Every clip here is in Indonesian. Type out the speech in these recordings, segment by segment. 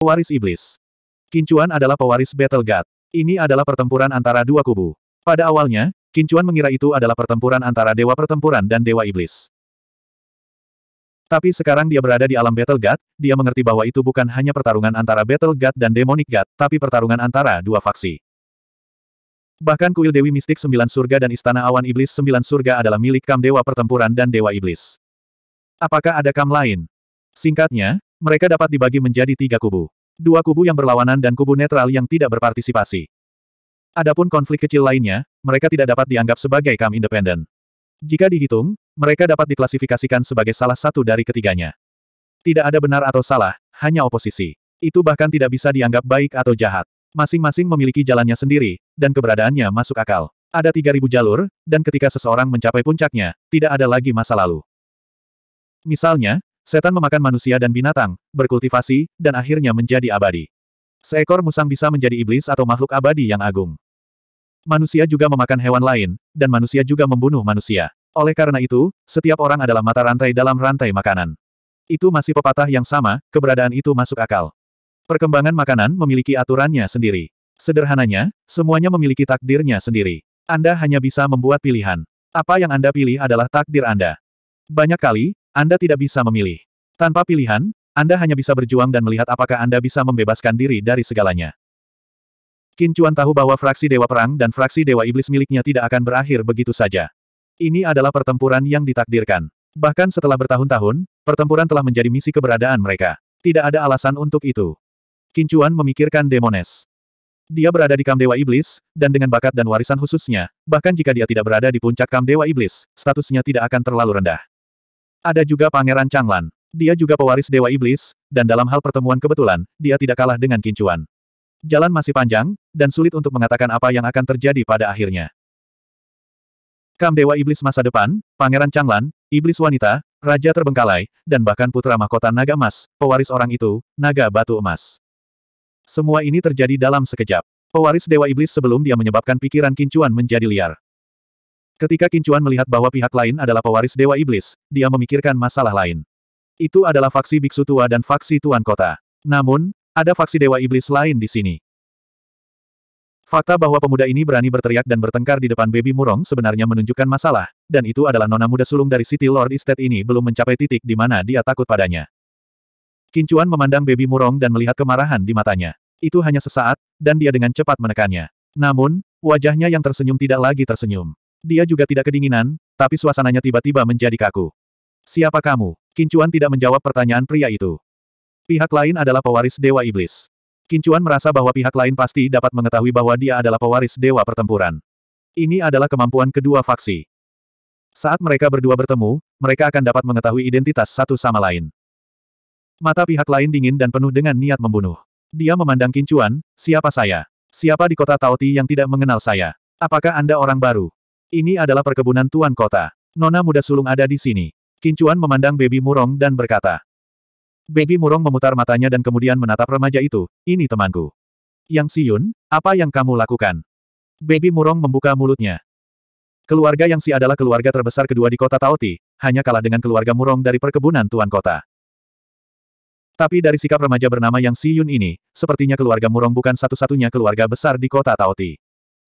Pewaris Iblis. Kincuan adalah pewaris Battle God. Ini adalah pertempuran antara dua kubu. Pada awalnya, Kincuan mengira itu adalah pertempuran antara Dewa Pertempuran dan Dewa Iblis. Tapi sekarang dia berada di alam Battle God, dia mengerti bahwa itu bukan hanya pertarungan antara Battle God dan Demonic God, tapi pertarungan antara dua faksi. Bahkan kuil Dewi Mistik Sembilan Surga dan Istana Awan Iblis Sembilan Surga adalah milik Kam Dewa Pertempuran dan Dewa Iblis. Apakah ada Kam lain? Singkatnya, mereka dapat dibagi menjadi tiga kubu. Dua kubu yang berlawanan dan kubu netral yang tidak berpartisipasi. Adapun konflik kecil lainnya, mereka tidak dapat dianggap sebagai kam independen. Jika dihitung, mereka dapat diklasifikasikan sebagai salah satu dari ketiganya. Tidak ada benar atau salah, hanya oposisi. Itu bahkan tidak bisa dianggap baik atau jahat. Masing-masing memiliki jalannya sendiri, dan keberadaannya masuk akal. Ada 3.000 jalur, dan ketika seseorang mencapai puncaknya, tidak ada lagi masa lalu. Misalnya, Setan memakan manusia dan binatang, berkultivasi, dan akhirnya menjadi abadi. Seekor musang bisa menjadi iblis atau makhluk abadi yang agung. Manusia juga memakan hewan lain, dan manusia juga membunuh manusia. Oleh karena itu, setiap orang adalah mata rantai dalam rantai makanan. Itu masih pepatah yang sama, keberadaan itu masuk akal. Perkembangan makanan memiliki aturannya sendiri. Sederhananya, semuanya memiliki takdirnya sendiri. Anda hanya bisa membuat pilihan. Apa yang Anda pilih adalah takdir Anda. Banyak kali, anda tidak bisa memilih. Tanpa pilihan, Anda hanya bisa berjuang dan melihat apakah Anda bisa membebaskan diri dari segalanya. Qin Chuan tahu bahwa fraksi Dewa Perang dan fraksi Dewa Iblis miliknya tidak akan berakhir begitu saja. Ini adalah pertempuran yang ditakdirkan. Bahkan setelah bertahun-tahun, pertempuran telah menjadi misi keberadaan mereka. Tidak ada alasan untuk itu. Qin Chuan memikirkan Demones. Dia berada di Kam Dewa Iblis, dan dengan bakat dan warisan khususnya, bahkan jika dia tidak berada di puncak Kam Dewa Iblis, statusnya tidak akan terlalu rendah. Ada juga Pangeran Changlan. Dia juga pewaris Dewa Iblis, dan dalam hal pertemuan kebetulan, dia tidak kalah dengan Kincuan. Jalan masih panjang, dan sulit untuk mengatakan apa yang akan terjadi pada akhirnya. Kam Dewa Iblis masa depan, Pangeran Changlan, Iblis Wanita, Raja Terbengkalai, dan bahkan Putra Mahkota Naga Emas, pewaris orang itu, Naga Batu Emas. Semua ini terjadi dalam sekejap. Pewaris Dewa Iblis sebelum dia menyebabkan pikiran Kincuan menjadi liar. Ketika Kincuan melihat bahwa pihak lain adalah pewaris Dewa Iblis, dia memikirkan masalah lain. Itu adalah faksi Biksu Tua dan faksi Tuan Kota. Namun, ada faksi Dewa Iblis lain di sini. Fakta bahwa pemuda ini berani berteriak dan bertengkar di depan baby murong sebenarnya menunjukkan masalah, dan itu adalah nona muda sulung dari City Lord Estate ini belum mencapai titik di mana dia takut padanya. Kincuan memandang baby murong dan melihat kemarahan di matanya. Itu hanya sesaat, dan dia dengan cepat menekannya. Namun, wajahnya yang tersenyum tidak lagi tersenyum. Dia juga tidak kedinginan, tapi suasananya tiba-tiba menjadi kaku. Siapa kamu? Kincuan tidak menjawab pertanyaan pria itu. Pihak lain adalah pewaris Dewa Iblis. Kincuan merasa bahwa pihak lain pasti dapat mengetahui bahwa dia adalah pewaris Dewa Pertempuran. Ini adalah kemampuan kedua faksi. Saat mereka berdua bertemu, mereka akan dapat mengetahui identitas satu sama lain. Mata pihak lain dingin dan penuh dengan niat membunuh. Dia memandang Kincuan, siapa saya? Siapa di kota Taoti yang tidak mengenal saya? Apakah Anda orang baru? Ini adalah perkebunan tuan kota. Nona muda sulung ada di sini. Kincuan memandang baby murong dan berkata. Baby murong memutar matanya dan kemudian menatap remaja itu, ini temanku. Yang Siyun, apa yang kamu lakukan? Baby murong membuka mulutnya. Keluarga yang Si adalah keluarga terbesar kedua di kota Taoti, hanya kalah dengan keluarga murong dari perkebunan tuan kota. Tapi dari sikap remaja bernama Yang Siyun ini, sepertinya keluarga murong bukan satu-satunya keluarga besar di kota Taoti.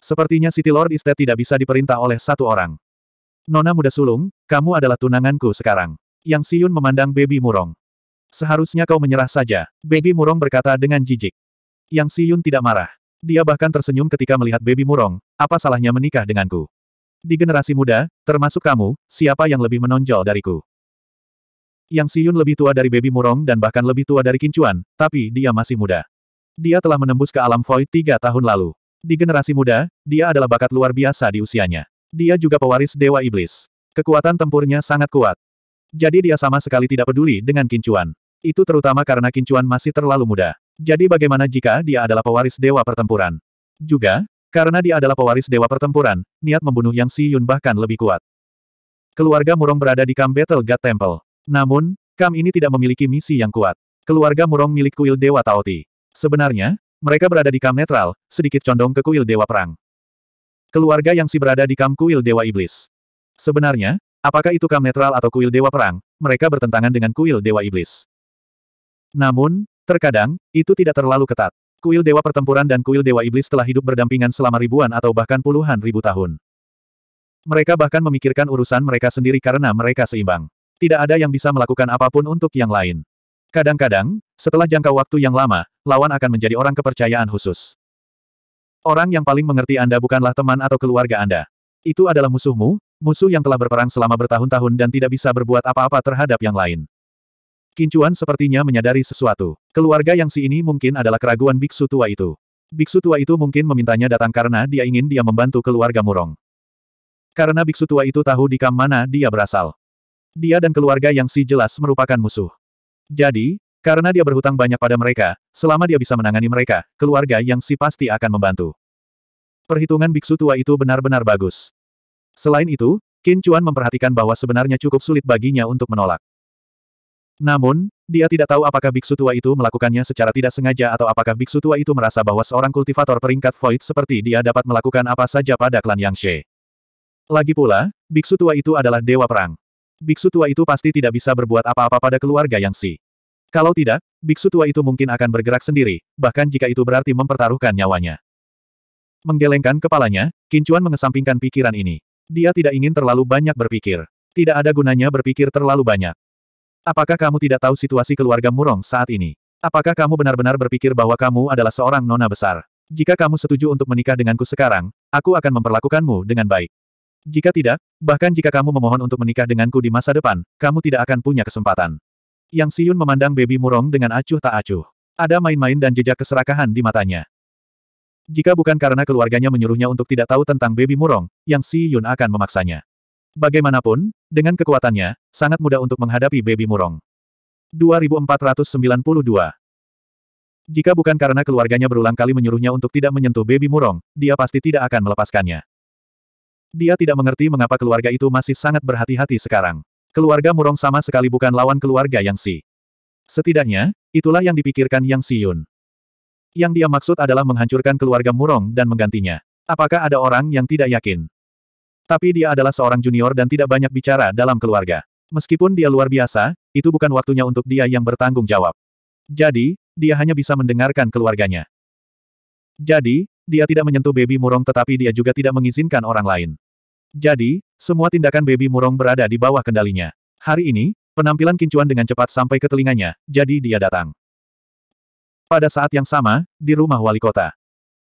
Sepertinya City Lord Estate tidak bisa diperintah oleh satu orang. Nona muda sulung, kamu adalah tunanganku sekarang. Yang Siyun memandang Baby Murong. Seharusnya kau menyerah saja, Baby Murong berkata dengan jijik. Yang Siyun tidak marah. Dia bahkan tersenyum ketika melihat Baby Murong, apa salahnya menikah denganku. Di generasi muda, termasuk kamu, siapa yang lebih menonjol dariku? Yang Siyun lebih tua dari Baby Murong dan bahkan lebih tua dari Kincuan, tapi dia masih muda. Dia telah menembus ke alam void tiga tahun lalu. Di generasi muda, dia adalah bakat luar biasa di usianya. Dia juga pewaris Dewa Iblis. Kekuatan tempurnya sangat kuat. Jadi dia sama sekali tidak peduli dengan kincuan. Itu terutama karena kincuan masih terlalu muda. Jadi bagaimana jika dia adalah pewaris Dewa Pertempuran? Juga, karena dia adalah pewaris Dewa Pertempuran, niat membunuh Yang Si Yun bahkan lebih kuat. Keluarga Murong berada di Kam Battle God Temple. Namun, Kam ini tidak memiliki misi yang kuat. Keluarga Murong milik kuil Dewa Taoti. Sebenarnya, mereka berada di kamp netral, sedikit condong ke kuil Dewa Perang. Keluarga yang si berada di kamp kuil Dewa Iblis. Sebenarnya, apakah itu kamp netral atau kuil Dewa Perang, mereka bertentangan dengan kuil Dewa Iblis. Namun, terkadang, itu tidak terlalu ketat. Kuil Dewa Pertempuran dan kuil Dewa Iblis telah hidup berdampingan selama ribuan atau bahkan puluhan ribu tahun. Mereka bahkan memikirkan urusan mereka sendiri karena mereka seimbang. Tidak ada yang bisa melakukan apapun untuk yang lain. Kadang-kadang, setelah jangka waktu yang lama, lawan akan menjadi orang kepercayaan khusus. Orang yang paling mengerti Anda bukanlah teman atau keluarga Anda. Itu adalah musuhmu, musuh yang telah berperang selama bertahun-tahun dan tidak bisa berbuat apa-apa terhadap yang lain. Kincuan sepertinya menyadari sesuatu. Keluarga yang si ini mungkin adalah keraguan biksu tua itu. Biksu tua itu mungkin memintanya datang karena dia ingin dia membantu keluarga Murong. Karena biksu tua itu tahu di kam mana dia berasal. Dia dan keluarga yang si jelas merupakan musuh. Jadi, karena dia berhutang banyak pada mereka, selama dia bisa menangani mereka, keluarga yang si pasti akan membantu. Perhitungan biksu tua itu benar-benar bagus. Selain itu, Qin Chuan memperhatikan bahwa sebenarnya cukup sulit baginya untuk menolak. Namun, dia tidak tahu apakah biksu tua itu melakukannya secara tidak sengaja atau apakah biksu tua itu merasa bahwa seorang kultivator peringkat void seperti dia dapat melakukan apa saja pada klan Yang She. Lagi pula, biksu tua itu adalah dewa perang biksu tua itu pasti tidak bisa berbuat apa-apa pada keluarga Yang Si. Kalau tidak, biksu tua itu mungkin akan bergerak sendiri, bahkan jika itu berarti mempertaruhkan nyawanya. Menggelengkan kepalanya, Kincuan mengesampingkan pikiran ini. Dia tidak ingin terlalu banyak berpikir. Tidak ada gunanya berpikir terlalu banyak. Apakah kamu tidak tahu situasi keluarga Murong saat ini? Apakah kamu benar-benar berpikir bahwa kamu adalah seorang nona besar? Jika kamu setuju untuk menikah denganku sekarang, aku akan memperlakukanmu dengan baik. Jika tidak, bahkan jika kamu memohon untuk menikah denganku di masa depan, kamu tidak akan punya kesempatan. Yang Siyun memandang baby murong dengan acuh tak acuh. Ada main-main dan jejak keserakahan di matanya. Jika bukan karena keluarganya menyuruhnya untuk tidak tahu tentang baby murong, Yang Siyun akan memaksanya. Bagaimanapun, dengan kekuatannya, sangat mudah untuk menghadapi baby murong. 2492 Jika bukan karena keluarganya berulang kali menyuruhnya untuk tidak menyentuh baby murong, dia pasti tidak akan melepaskannya. Dia tidak mengerti mengapa keluarga itu masih sangat berhati-hati sekarang. Keluarga Murong sama sekali bukan lawan keluarga Yang Si. Setidaknya, itulah yang dipikirkan Yang Si Yun. Yang dia maksud adalah menghancurkan keluarga Murong dan menggantinya. Apakah ada orang yang tidak yakin? Tapi dia adalah seorang junior dan tidak banyak bicara dalam keluarga. Meskipun dia luar biasa, itu bukan waktunya untuk dia yang bertanggung jawab. Jadi, dia hanya bisa mendengarkan keluarganya. Jadi, dia tidak menyentuh baby murong tetapi dia juga tidak mengizinkan orang lain. Jadi, semua tindakan baby murong berada di bawah kendalinya. Hari ini, penampilan kincuan dengan cepat sampai ke telinganya, jadi dia datang. Pada saat yang sama, di rumah wali kota.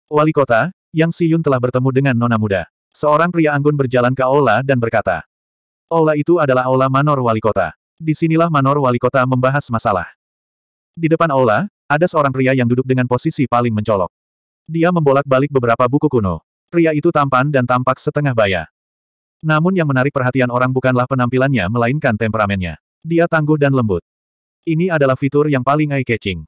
Wali kota, Yang Siyun telah bertemu dengan nona muda. Seorang pria anggun berjalan ke aula dan berkata, ola itu adalah aula manor wali kota. Disinilah manor wali kota membahas masalah. Di depan aula, ada seorang pria yang duduk dengan posisi paling mencolok. Dia membolak-balik beberapa buku kuno. Pria itu tampan dan tampak setengah baya. Namun yang menarik perhatian orang bukanlah penampilannya melainkan temperamennya. Dia tangguh dan lembut. Ini adalah fitur yang paling eye-catching.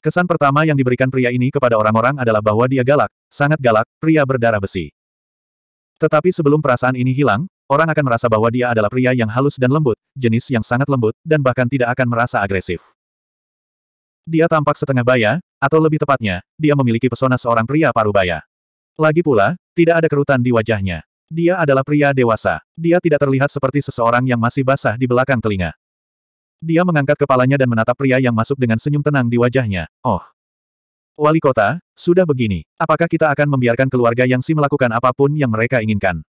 Kesan pertama yang diberikan pria ini kepada orang-orang adalah bahwa dia galak, sangat galak, pria berdarah besi. Tetapi sebelum perasaan ini hilang, orang akan merasa bahwa dia adalah pria yang halus dan lembut, jenis yang sangat lembut, dan bahkan tidak akan merasa agresif. Dia tampak setengah baya, atau lebih tepatnya, dia memiliki pesona seorang pria paruh baya. Lagi pula, tidak ada kerutan di wajahnya. Dia adalah pria dewasa. Dia tidak terlihat seperti seseorang yang masih basah di belakang telinga. Dia mengangkat kepalanya dan menatap pria yang masuk dengan senyum tenang di wajahnya. Oh. Wali kota, sudah begini. Apakah kita akan membiarkan keluarga yang si melakukan apapun yang mereka inginkan?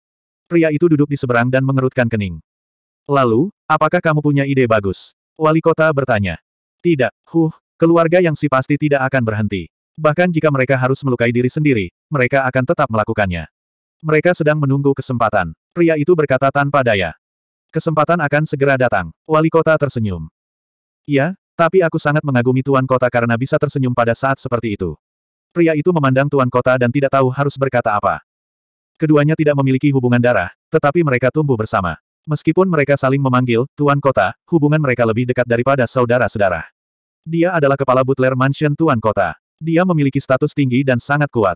Pria itu duduk di seberang dan mengerutkan kening. Lalu, apakah kamu punya ide bagus? Wali kota bertanya. Tidak, huh, Keluarga yang si pasti tidak akan berhenti. Bahkan jika mereka harus melukai diri sendiri, mereka akan tetap melakukannya. Mereka sedang menunggu kesempatan. Pria itu berkata tanpa daya. Kesempatan akan segera datang. Wali kota tersenyum. Ya, tapi aku sangat mengagumi tuan kota karena bisa tersenyum pada saat seperti itu. Pria itu memandang tuan kota dan tidak tahu harus berkata apa. Keduanya tidak memiliki hubungan darah, tetapi mereka tumbuh bersama. Meskipun mereka saling memanggil, tuan kota, hubungan mereka lebih dekat daripada saudara-saudara. Dia adalah kepala butler mansion tuan kota. Dia memiliki status tinggi dan sangat kuat.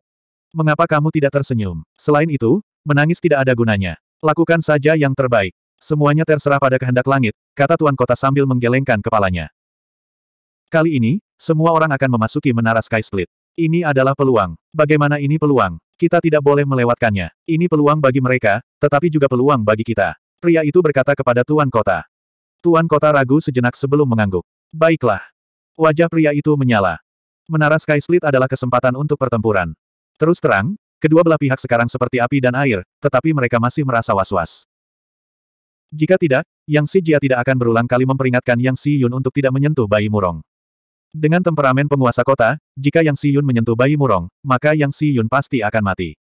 Mengapa kamu tidak tersenyum? Selain itu, menangis tidak ada gunanya. Lakukan saja yang terbaik. Semuanya terserah pada kehendak langit, kata tuan kota sambil menggelengkan kepalanya. Kali ini, semua orang akan memasuki menara Sky Split. Ini adalah peluang. Bagaimana ini peluang? Kita tidak boleh melewatkannya. Ini peluang bagi mereka, tetapi juga peluang bagi kita. Pria itu berkata kepada tuan kota. Tuan kota ragu sejenak sebelum mengangguk. Baiklah, Wajah pria itu menyala. Menara Sky Split adalah kesempatan untuk pertempuran. Terus terang, kedua belah pihak sekarang seperti api dan air, tetapi mereka masih merasa was-was. Jika tidak, Yang Si Jia tidak akan berulang kali memperingatkan Yang Si Yun untuk tidak menyentuh bayi murong. Dengan temperamen penguasa kota, jika Yang Si Yun menyentuh bayi murong, maka Yang Si Yun pasti akan mati.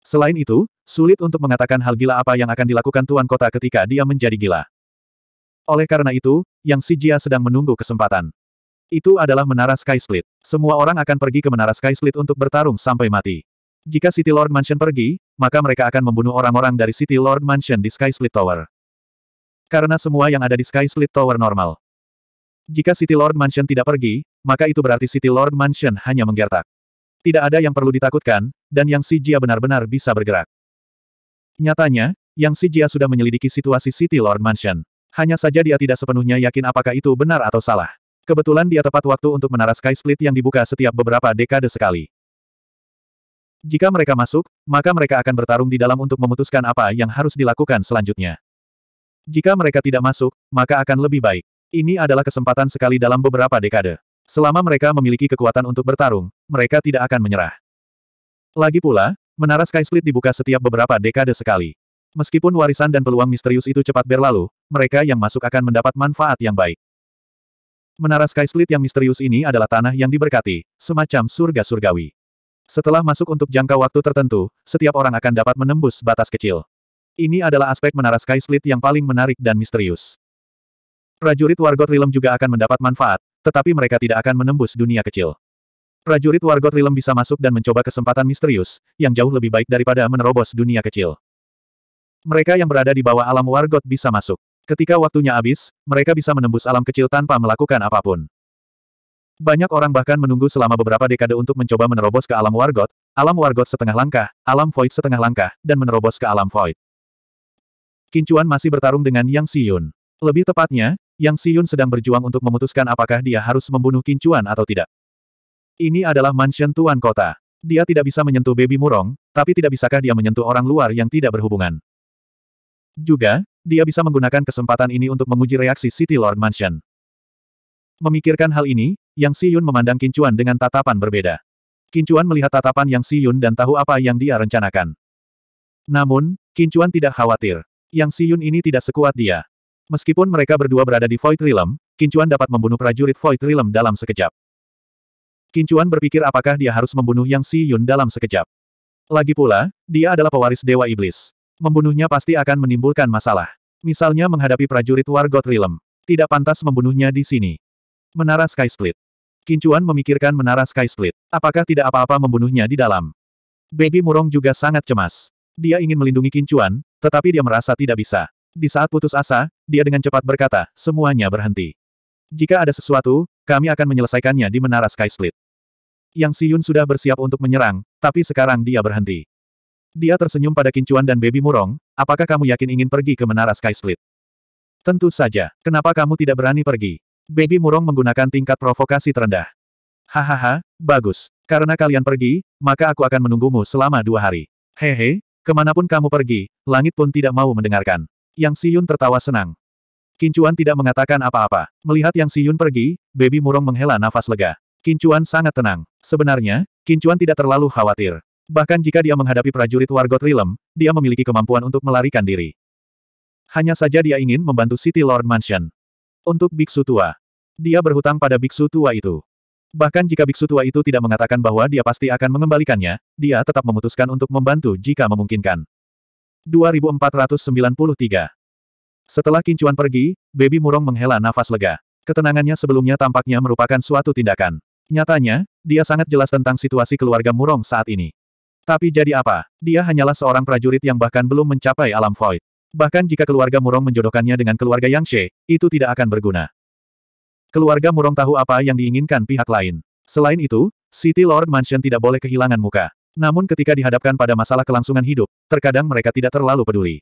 Selain itu, sulit untuk mengatakan hal gila apa yang akan dilakukan tuan kota ketika dia menjadi gila. Oleh karena itu, Yang Si Jia sedang menunggu kesempatan. Itu adalah menara Sky Split. Semua orang akan pergi ke menara Sky Split untuk bertarung sampai mati. Jika City Lord Mansion pergi, maka mereka akan membunuh orang-orang dari City Lord Mansion di Sky Split Tower. Karena semua yang ada di Sky Split Tower normal. Jika City Lord Mansion tidak pergi, maka itu berarti City Lord Mansion hanya menggertak. Tidak ada yang perlu ditakutkan, dan Yang Si Jia benar-benar bisa bergerak. Nyatanya, Yang Si Jia sudah menyelidiki situasi City Lord Mansion. Hanya saja dia tidak sepenuhnya yakin apakah itu benar atau salah. Kebetulan dia tepat waktu untuk menara Sky Split yang dibuka setiap beberapa dekade sekali. Jika mereka masuk, maka mereka akan bertarung di dalam untuk memutuskan apa yang harus dilakukan selanjutnya. Jika mereka tidak masuk, maka akan lebih baik. Ini adalah kesempatan sekali dalam beberapa dekade. Selama mereka memiliki kekuatan untuk bertarung, mereka tidak akan menyerah. Lagi pula, menara Sky Split dibuka setiap beberapa dekade sekali. Meskipun warisan dan peluang misterius itu cepat berlalu, mereka yang masuk akan mendapat manfaat yang baik. Menara Sky Split yang misterius ini adalah tanah yang diberkati, semacam surga surgawi. Setelah masuk untuk jangka waktu tertentu, setiap orang akan dapat menembus batas kecil. Ini adalah aspek menara Sky Split yang paling menarik dan misterius. Prajurit Wargot Rilem juga akan mendapat manfaat, tetapi mereka tidak akan menembus dunia kecil. Prajurit Wargot Rilem bisa masuk dan mencoba kesempatan misterius, yang jauh lebih baik daripada menerobos dunia kecil. Mereka yang berada di bawah alam Wargot bisa masuk. Ketika waktunya habis, mereka bisa menembus alam kecil tanpa melakukan apapun. Banyak orang bahkan menunggu selama beberapa dekade untuk mencoba menerobos ke alam wargot, alam wargot setengah langkah, alam void setengah langkah, dan menerobos ke alam void. Kincuan masih bertarung dengan Yang Siyun. Lebih tepatnya, Yang Siyun sedang berjuang untuk memutuskan apakah dia harus membunuh Kincuan atau tidak. Ini adalah mansion tuan kota. Dia tidak bisa menyentuh baby murong, tapi tidak bisakah dia menyentuh orang luar yang tidak berhubungan. Juga, dia bisa menggunakan kesempatan ini untuk menguji reaksi City Lord Mansion. Memikirkan hal ini, Yang Si Yun memandang Kincuan dengan tatapan berbeda. Kincuan melihat tatapan Yang Si Yun dan tahu apa yang dia rencanakan. Namun, Kincuan tidak khawatir. Yang Si Yun ini tidak sekuat dia. Meskipun mereka berdua berada di Void Realm, Kincuan dapat membunuh prajurit Void Realm dalam sekejap. Kincuan berpikir apakah dia harus membunuh Yang Si Yun dalam sekejap. Lagi pula, dia adalah pewaris Dewa Iblis. Membunuhnya pasti akan menimbulkan masalah. Misalnya menghadapi prajurit War God Realm. Tidak pantas membunuhnya di sini. Menara Sky Split. Kincuan memikirkan menara Sky Split. Apakah tidak apa-apa membunuhnya di dalam? Baby Murong juga sangat cemas. Dia ingin melindungi Kincuan, tetapi dia merasa tidak bisa. Di saat putus asa, dia dengan cepat berkata, semuanya berhenti. Jika ada sesuatu, kami akan menyelesaikannya di menara Sky Split. Yang Siyun sudah bersiap untuk menyerang, tapi sekarang dia berhenti. Dia tersenyum pada Kincuan dan Baby Murong, apakah kamu yakin ingin pergi ke Menara Sky Split? Tentu saja, kenapa kamu tidak berani pergi? Baby Murong menggunakan tingkat provokasi terendah. Hahaha, bagus. Karena kalian pergi, maka aku akan menunggumu selama dua hari. Hehe, kemanapun kamu pergi, langit pun tidak mau mendengarkan. Yang Siyun tertawa senang. Kincuan tidak mengatakan apa-apa. Melihat Yang Siyun pergi, Baby Murong menghela nafas lega. Kincuan sangat tenang. Sebenarnya, Kincuan tidak terlalu khawatir. Bahkan jika dia menghadapi prajurit Wargot Rilem, dia memiliki kemampuan untuk melarikan diri. Hanya saja dia ingin membantu City Lord Mansion. Untuk Biksu Tua. Dia berhutang pada Biksu Tua itu. Bahkan jika Biksu Tua itu tidak mengatakan bahwa dia pasti akan mengembalikannya, dia tetap memutuskan untuk membantu jika memungkinkan. 2493 Setelah Kincuan pergi, Baby Murong menghela nafas lega. Ketenangannya sebelumnya tampaknya merupakan suatu tindakan. Nyatanya, dia sangat jelas tentang situasi keluarga Murong saat ini. Tapi jadi apa? Dia hanyalah seorang prajurit yang bahkan belum mencapai alam void. Bahkan jika keluarga Murong menjodohkannya dengan keluarga Yang She, itu tidak akan berguna. Keluarga Murong tahu apa yang diinginkan pihak lain. Selain itu, City Lord Mansion tidak boleh kehilangan muka. Namun ketika dihadapkan pada masalah kelangsungan hidup, terkadang mereka tidak terlalu peduli.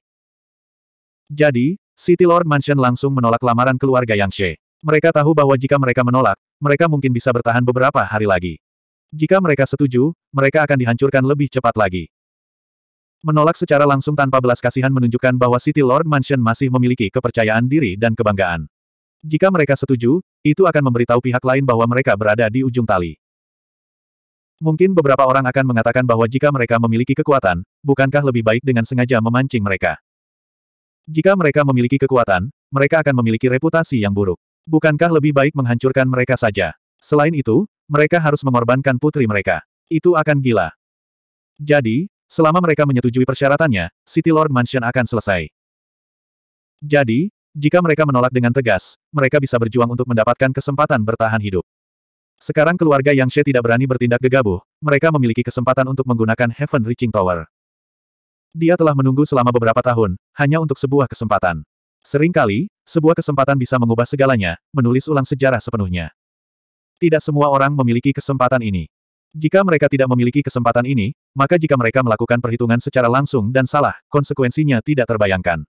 Jadi, City Lord Mansion langsung menolak lamaran keluarga Yang She. Mereka tahu bahwa jika mereka menolak, mereka mungkin bisa bertahan beberapa hari lagi. Jika mereka setuju, mereka akan dihancurkan lebih cepat lagi. Menolak secara langsung tanpa belas kasihan menunjukkan bahwa City Lord Mansion masih memiliki kepercayaan diri dan kebanggaan. Jika mereka setuju, itu akan memberitahu pihak lain bahwa mereka berada di ujung tali. Mungkin beberapa orang akan mengatakan bahwa jika mereka memiliki kekuatan, bukankah lebih baik dengan sengaja memancing mereka? Jika mereka memiliki kekuatan, mereka akan memiliki reputasi yang buruk. Bukankah lebih baik menghancurkan mereka saja? Selain itu, mereka harus mengorbankan putri mereka. Itu akan gila. Jadi, selama mereka menyetujui persyaratannya, City Lord Mansion akan selesai. Jadi, jika mereka menolak dengan tegas, mereka bisa berjuang untuk mendapatkan kesempatan bertahan hidup. Sekarang keluarga Yang She tidak berani bertindak gegabah, mereka memiliki kesempatan untuk menggunakan Heaven Reaching Tower. Dia telah menunggu selama beberapa tahun, hanya untuk sebuah kesempatan. Seringkali, sebuah kesempatan bisa mengubah segalanya, menulis ulang sejarah sepenuhnya. Tidak semua orang memiliki kesempatan ini. Jika mereka tidak memiliki kesempatan ini, maka jika mereka melakukan perhitungan secara langsung dan salah, konsekuensinya tidak terbayangkan.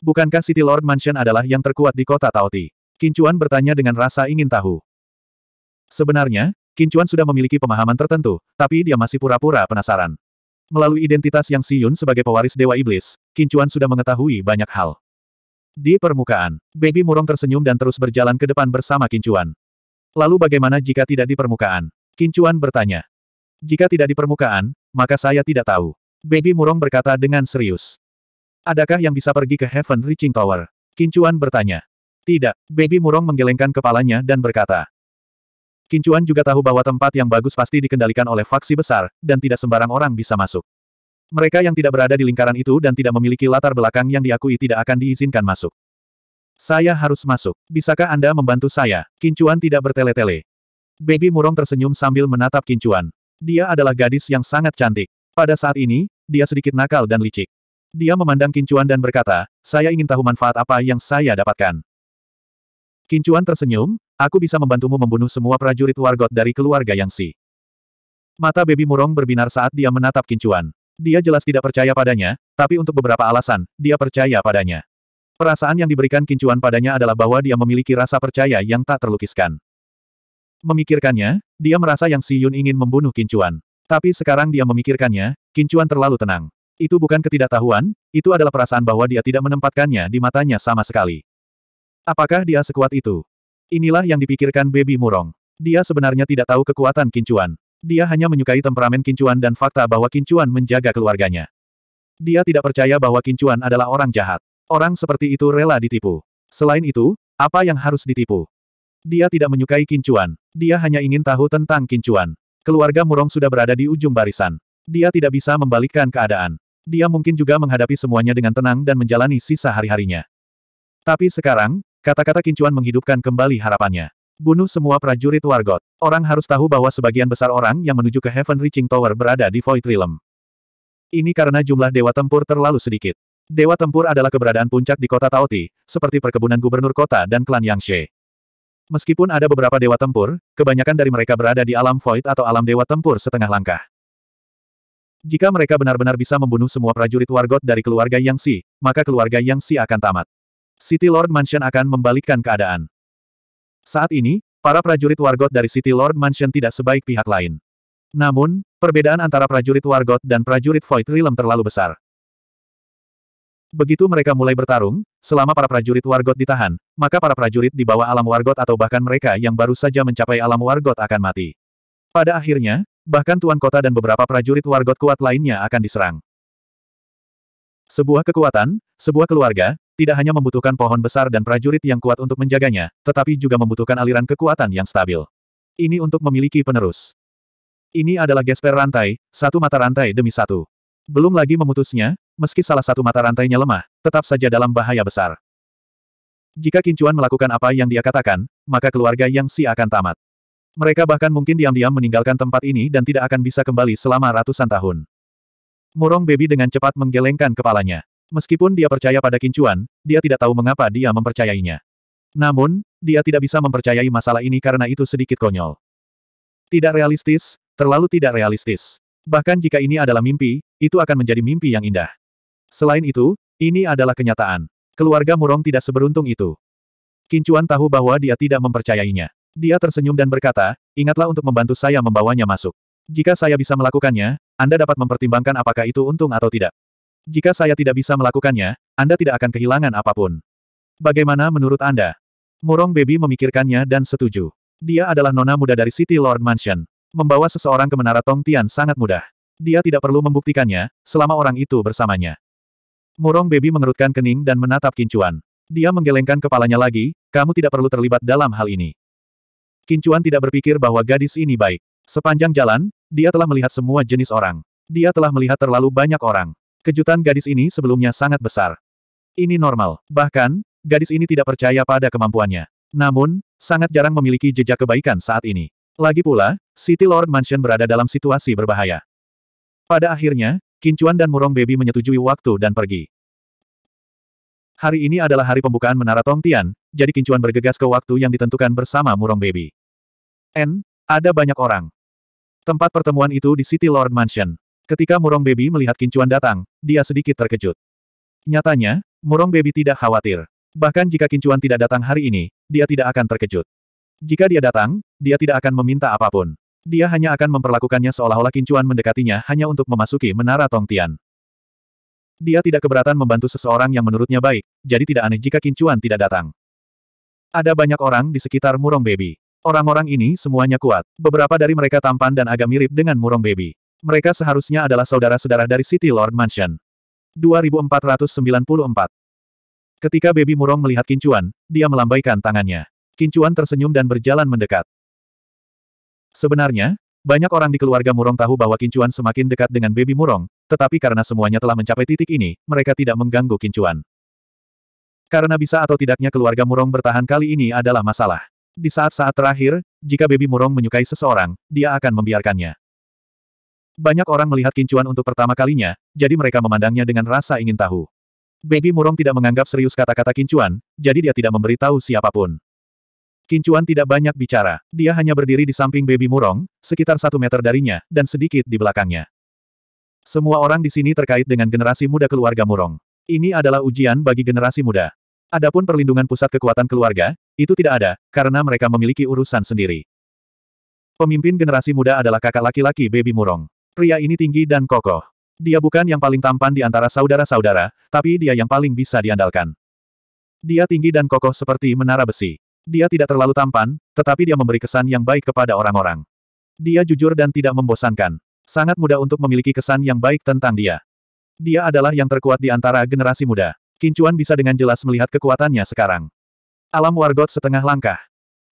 Bukankah City Lord Mansion adalah yang terkuat di kota Taoti? Kincuan bertanya dengan rasa ingin tahu. Sebenarnya, Kincuan sudah memiliki pemahaman tertentu, tapi dia masih pura-pura penasaran. Melalui identitas yang Siyun sebagai pewaris Dewa Iblis, Kincuan sudah mengetahui banyak hal. Di permukaan, Baby Murong tersenyum dan terus berjalan ke depan bersama Kincuan. Lalu bagaimana jika tidak di permukaan? Kincuan bertanya. Jika tidak di permukaan, maka saya tidak tahu. Baby Murong berkata dengan serius. Adakah yang bisa pergi ke Heaven Reaching Tower? Kincuan bertanya. Tidak, Baby Murong menggelengkan kepalanya dan berkata. Kincuan juga tahu bahwa tempat yang bagus pasti dikendalikan oleh faksi besar, dan tidak sembarang orang bisa masuk. Mereka yang tidak berada di lingkaran itu dan tidak memiliki latar belakang yang diakui tidak akan diizinkan masuk. Saya harus masuk. Bisakah Anda membantu saya? Kincuan tidak bertele-tele. Baby Murong tersenyum sambil menatap Kincuan. Dia adalah gadis yang sangat cantik. Pada saat ini, dia sedikit nakal dan licik. Dia memandang Kincuan dan berkata, saya ingin tahu manfaat apa yang saya dapatkan. Kincuan tersenyum, aku bisa membantumu membunuh semua prajurit wargot dari keluarga Yang Si. Mata baby murong berbinar saat dia menatap Kincuan. Dia jelas tidak percaya padanya, tapi untuk beberapa alasan, dia percaya padanya. Perasaan yang diberikan Kincuan padanya adalah bahwa dia memiliki rasa percaya yang tak terlukiskan. Memikirkannya, dia merasa Yang Siyun ingin membunuh Kincuan. Tapi sekarang dia memikirkannya, Kincuan terlalu tenang. Itu bukan ketidaktahuan, itu adalah perasaan bahwa dia tidak menempatkannya di matanya sama sekali. Apakah dia sekuat itu? Inilah yang dipikirkan Baby Murong. Dia sebenarnya tidak tahu kekuatan Kincuan. Dia hanya menyukai temperamen Kincuan dan fakta bahwa Kincuan menjaga keluarganya. Dia tidak percaya bahwa Kincuan adalah orang jahat. Orang seperti itu rela ditipu. Selain itu, apa yang harus ditipu? Dia tidak menyukai kincuan. Dia hanya ingin tahu tentang kincuan. Keluarga Murong sudah berada di ujung barisan. Dia tidak bisa membalikkan keadaan. Dia mungkin juga menghadapi semuanya dengan tenang dan menjalani sisa hari-harinya. Tapi sekarang, kata-kata kincuan menghidupkan kembali harapannya. Bunuh semua prajurit Wargot. Orang harus tahu bahwa sebagian besar orang yang menuju ke Heaven Reaching Tower berada di Void Realm. Ini karena jumlah dewa tempur terlalu sedikit. Dewa Tempur adalah keberadaan puncak di kota Taoti, seperti perkebunan gubernur kota dan klan Yangshe. Meskipun ada beberapa dewa tempur, kebanyakan dari mereka berada di alam void atau alam dewa tempur setengah langkah. Jika mereka benar-benar bisa membunuh semua prajurit wargot dari keluarga Yangshe, maka keluarga Yangshe akan tamat. City Lord Mansion akan membalikkan keadaan. Saat ini, para prajurit wargot dari City Lord Mansion tidak sebaik pihak lain. Namun, perbedaan antara prajurit wargot dan prajurit Void Realm terlalu besar. Begitu mereka mulai bertarung, selama para prajurit Wargot ditahan, maka para prajurit di bawah alam Wargot atau bahkan mereka yang baru saja mencapai alam Wargot akan mati. Pada akhirnya, bahkan Tuan Kota dan beberapa prajurit Wargot kuat lainnya akan diserang. Sebuah kekuatan, sebuah keluarga, tidak hanya membutuhkan pohon besar dan prajurit yang kuat untuk menjaganya, tetapi juga membutuhkan aliran kekuatan yang stabil. Ini untuk memiliki penerus. Ini adalah gesper rantai, satu mata rantai demi satu. Belum lagi memutusnya, Meski salah satu mata rantainya lemah, tetap saja dalam bahaya besar. Jika Kincuan melakukan apa yang dia katakan, maka keluarga Yang Si akan tamat. Mereka bahkan mungkin diam-diam meninggalkan tempat ini dan tidak akan bisa kembali selama ratusan tahun. Murong Baby dengan cepat menggelengkan kepalanya. Meskipun dia percaya pada Kincuan, dia tidak tahu mengapa dia mempercayainya. Namun, dia tidak bisa mempercayai masalah ini karena itu sedikit konyol. Tidak realistis, terlalu tidak realistis. Bahkan jika ini adalah mimpi, itu akan menjadi mimpi yang indah. Selain itu, ini adalah kenyataan. Keluarga Murong tidak seberuntung itu. Kincuan tahu bahwa dia tidak mempercayainya. Dia tersenyum dan berkata, ingatlah untuk membantu saya membawanya masuk. Jika saya bisa melakukannya, Anda dapat mempertimbangkan apakah itu untung atau tidak. Jika saya tidak bisa melakukannya, Anda tidak akan kehilangan apapun. Bagaimana menurut Anda? Murong Baby memikirkannya dan setuju. Dia adalah nona muda dari City Lord Mansion. Membawa seseorang ke menara Tong Tian sangat mudah. Dia tidak perlu membuktikannya, selama orang itu bersamanya. Murong Baby mengerutkan kening dan menatap Kincuan. Dia menggelengkan kepalanya lagi, kamu tidak perlu terlibat dalam hal ini. Kincuan tidak berpikir bahwa gadis ini baik. Sepanjang jalan, dia telah melihat semua jenis orang. Dia telah melihat terlalu banyak orang. Kejutan gadis ini sebelumnya sangat besar. Ini normal. Bahkan, gadis ini tidak percaya pada kemampuannya. Namun, sangat jarang memiliki jejak kebaikan saat ini. Lagi pula, City Lord Mansion berada dalam situasi berbahaya. Pada akhirnya, Kincuan dan Murong Baby menyetujui waktu dan pergi. Hari ini adalah hari pembukaan Menara Tongtian, jadi Kincuan bergegas ke waktu yang ditentukan bersama Murong Baby. N, ada banyak orang. Tempat pertemuan itu di City Lord Mansion. Ketika Murong Baby melihat Kincuan datang, dia sedikit terkejut. Nyatanya, Murong Baby tidak khawatir. Bahkan jika Kincuan tidak datang hari ini, dia tidak akan terkejut. Jika dia datang, dia tidak akan meminta apapun. Dia hanya akan memperlakukannya seolah-olah kincuan mendekatinya hanya untuk memasuki menara Tongtian. Dia tidak keberatan membantu seseorang yang menurutnya baik, jadi tidak aneh jika kincuan tidak datang. Ada banyak orang di sekitar Murong Baby. Orang-orang ini semuanya kuat. Beberapa dari mereka tampan dan agak mirip dengan Murong Baby. Mereka seharusnya adalah saudara-saudara dari City Lord Mansion. 2494 Ketika Baby Murong melihat Kincuan, dia melambaikan tangannya. Kincuan tersenyum dan berjalan mendekat. Sebenarnya, banyak orang di keluarga Murong tahu bahwa Kincuan semakin dekat dengan baby Murong, tetapi karena semuanya telah mencapai titik ini, mereka tidak mengganggu Kincuan. Karena bisa atau tidaknya keluarga Murong bertahan kali ini adalah masalah. Di saat-saat terakhir, jika baby Murong menyukai seseorang, dia akan membiarkannya. Banyak orang melihat Kincuan untuk pertama kalinya, jadi mereka memandangnya dengan rasa ingin tahu. Baby Murong tidak menganggap serius kata-kata Kincuan, jadi dia tidak memberitahu siapapun. Kincuan tidak banyak bicara, dia hanya berdiri di samping baby murong, sekitar satu meter darinya, dan sedikit di belakangnya. Semua orang di sini terkait dengan generasi muda keluarga murong. Ini adalah ujian bagi generasi muda. Adapun perlindungan pusat kekuatan keluarga, itu tidak ada, karena mereka memiliki urusan sendiri. Pemimpin generasi muda adalah kakak laki-laki baby murong. Pria ini tinggi dan kokoh. Dia bukan yang paling tampan di antara saudara-saudara, tapi dia yang paling bisa diandalkan. Dia tinggi dan kokoh seperti menara besi. Dia tidak terlalu tampan, tetapi dia memberi kesan yang baik kepada orang-orang. Dia jujur dan tidak membosankan. Sangat mudah untuk memiliki kesan yang baik tentang dia. Dia adalah yang terkuat di antara generasi muda. Kincuan bisa dengan jelas melihat kekuatannya sekarang. Alam Wargot setengah langkah.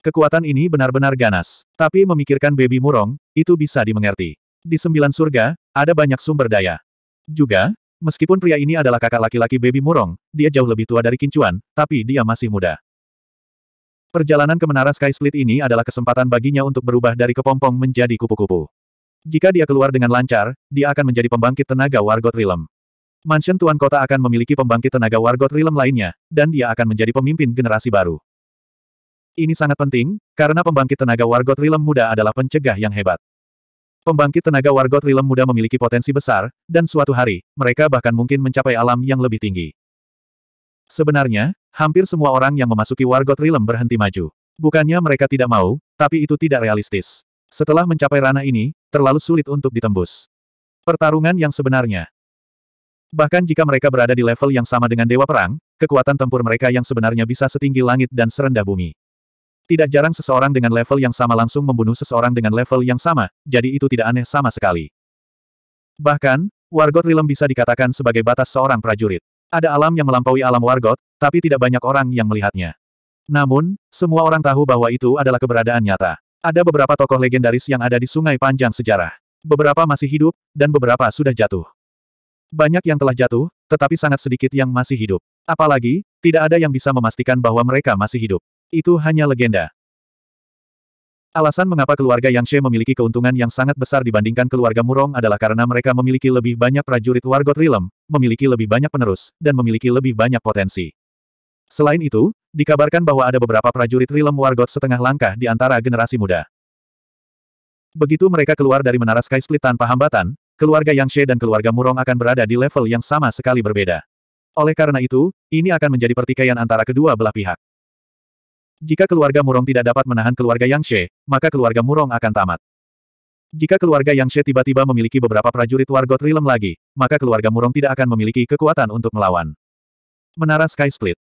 Kekuatan ini benar-benar ganas. Tapi memikirkan baby murong, itu bisa dimengerti. Di sembilan surga, ada banyak sumber daya. Juga, meskipun pria ini adalah kakak laki-laki baby murong, dia jauh lebih tua dari Kincuan, tapi dia masih muda. Perjalanan ke Menara Sky Split ini adalah kesempatan baginya untuk berubah dari kepompong menjadi kupu-kupu. Jika dia keluar dengan lancar, dia akan menjadi pembangkit tenaga Wargot Realm. Mansion Tuan Kota akan memiliki pembangkit tenaga Wargot Realm lainnya, dan dia akan menjadi pemimpin generasi baru. Ini sangat penting, karena pembangkit tenaga Wargot Realm muda adalah pencegah yang hebat. Pembangkit tenaga Wargot Realm muda memiliki potensi besar, dan suatu hari, mereka bahkan mungkin mencapai alam yang lebih tinggi. Sebenarnya, hampir semua orang yang memasuki Wargot Realm berhenti maju. Bukannya mereka tidak mau, tapi itu tidak realistis. Setelah mencapai ranah ini, terlalu sulit untuk ditembus. Pertarungan yang sebenarnya. Bahkan jika mereka berada di level yang sama dengan Dewa Perang, kekuatan tempur mereka yang sebenarnya bisa setinggi langit dan serendah bumi. Tidak jarang seseorang dengan level yang sama langsung membunuh seseorang dengan level yang sama, jadi itu tidak aneh sama sekali. Bahkan, Wargot Realm bisa dikatakan sebagai batas seorang prajurit. Ada alam yang melampaui alam Wargot, tapi tidak banyak orang yang melihatnya. Namun, semua orang tahu bahwa itu adalah keberadaan nyata. Ada beberapa tokoh legendaris yang ada di sungai panjang sejarah. Beberapa masih hidup, dan beberapa sudah jatuh. Banyak yang telah jatuh, tetapi sangat sedikit yang masih hidup. Apalagi, tidak ada yang bisa memastikan bahwa mereka masih hidup. Itu hanya legenda. Alasan mengapa keluarga Yang She memiliki keuntungan yang sangat besar dibandingkan keluarga Murong adalah karena mereka memiliki lebih banyak prajurit Wargot Rilem, memiliki lebih banyak penerus, dan memiliki lebih banyak potensi. Selain itu, dikabarkan bahwa ada beberapa prajurit Rilem Wargot setengah langkah di antara generasi muda. Begitu mereka keluar dari menara Sky Split tanpa hambatan, keluarga Yang She dan keluarga Murong akan berada di level yang sama sekali berbeda. Oleh karena itu, ini akan menjadi pertikaian antara kedua belah pihak. Jika keluarga Murong tidak dapat menahan keluarga Yang She, maka keluarga Murong akan tamat. Jika keluarga Yang She tiba-tiba memiliki beberapa prajurit wargot Rilem lagi, maka keluarga Murong tidak akan memiliki kekuatan untuk melawan. Menara Sky Split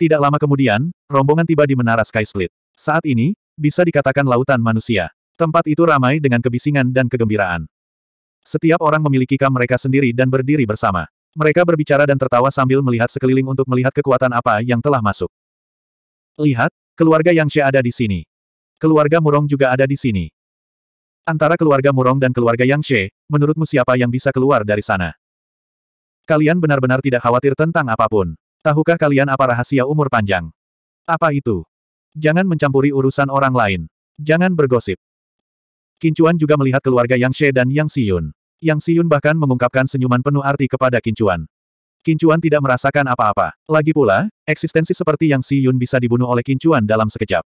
Tidak lama kemudian, rombongan tiba di Menara Sky Split. Saat ini, bisa dikatakan lautan manusia. Tempat itu ramai dengan kebisingan dan kegembiraan. Setiap orang memiliki kam mereka sendiri dan berdiri bersama. Mereka berbicara dan tertawa sambil melihat sekeliling untuk melihat kekuatan apa yang telah masuk. Lihat, Keluarga Yang Xie ada di sini. Keluarga Murong juga ada di sini. Antara keluarga Murong dan keluarga Yang Xie, menurutmu siapa yang bisa keluar dari sana? Kalian benar-benar tidak khawatir tentang apapun. Tahukah kalian apa rahasia umur panjang? Apa itu? Jangan mencampuri urusan orang lain. Jangan bergosip. Kincuan juga melihat keluarga Yang Xie dan Yang Siyun. Yang Siyun bahkan mengungkapkan senyuman penuh arti kepada Kincuan. Kincuan tidak merasakan apa-apa. Lagi pula, eksistensi seperti yang Si Yun bisa dibunuh oleh Kincuan dalam sekejap.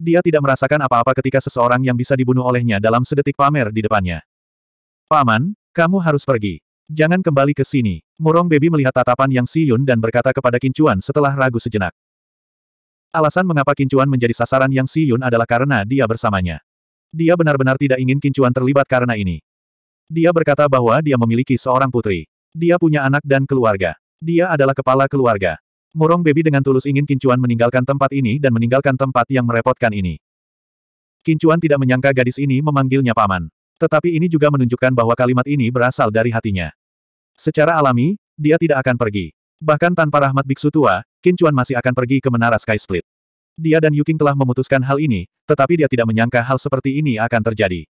Dia tidak merasakan apa-apa ketika seseorang yang bisa dibunuh olehnya dalam sedetik pamer di depannya. Paman, kamu harus pergi. Jangan kembali ke sini. Murong Baby melihat tatapan yang Si Yun dan berkata kepada Kincuan setelah ragu sejenak. Alasan mengapa Kincuan menjadi sasaran yang Si Yun adalah karena dia bersamanya. Dia benar-benar tidak ingin Kincuan terlibat karena ini. Dia berkata bahwa dia memiliki seorang putri. Dia punya anak dan keluarga. Dia adalah kepala keluarga. Murong Baby dengan tulus ingin Kincuan meninggalkan tempat ini dan meninggalkan tempat yang merepotkan ini. Kincuan tidak menyangka gadis ini memanggilnya paman. Tetapi ini juga menunjukkan bahwa kalimat ini berasal dari hatinya. Secara alami, dia tidak akan pergi. Bahkan tanpa rahmat biksu tua, Kincuan masih akan pergi ke menara Sky Split. Dia dan Yuking telah memutuskan hal ini, tetapi dia tidak menyangka hal seperti ini akan terjadi.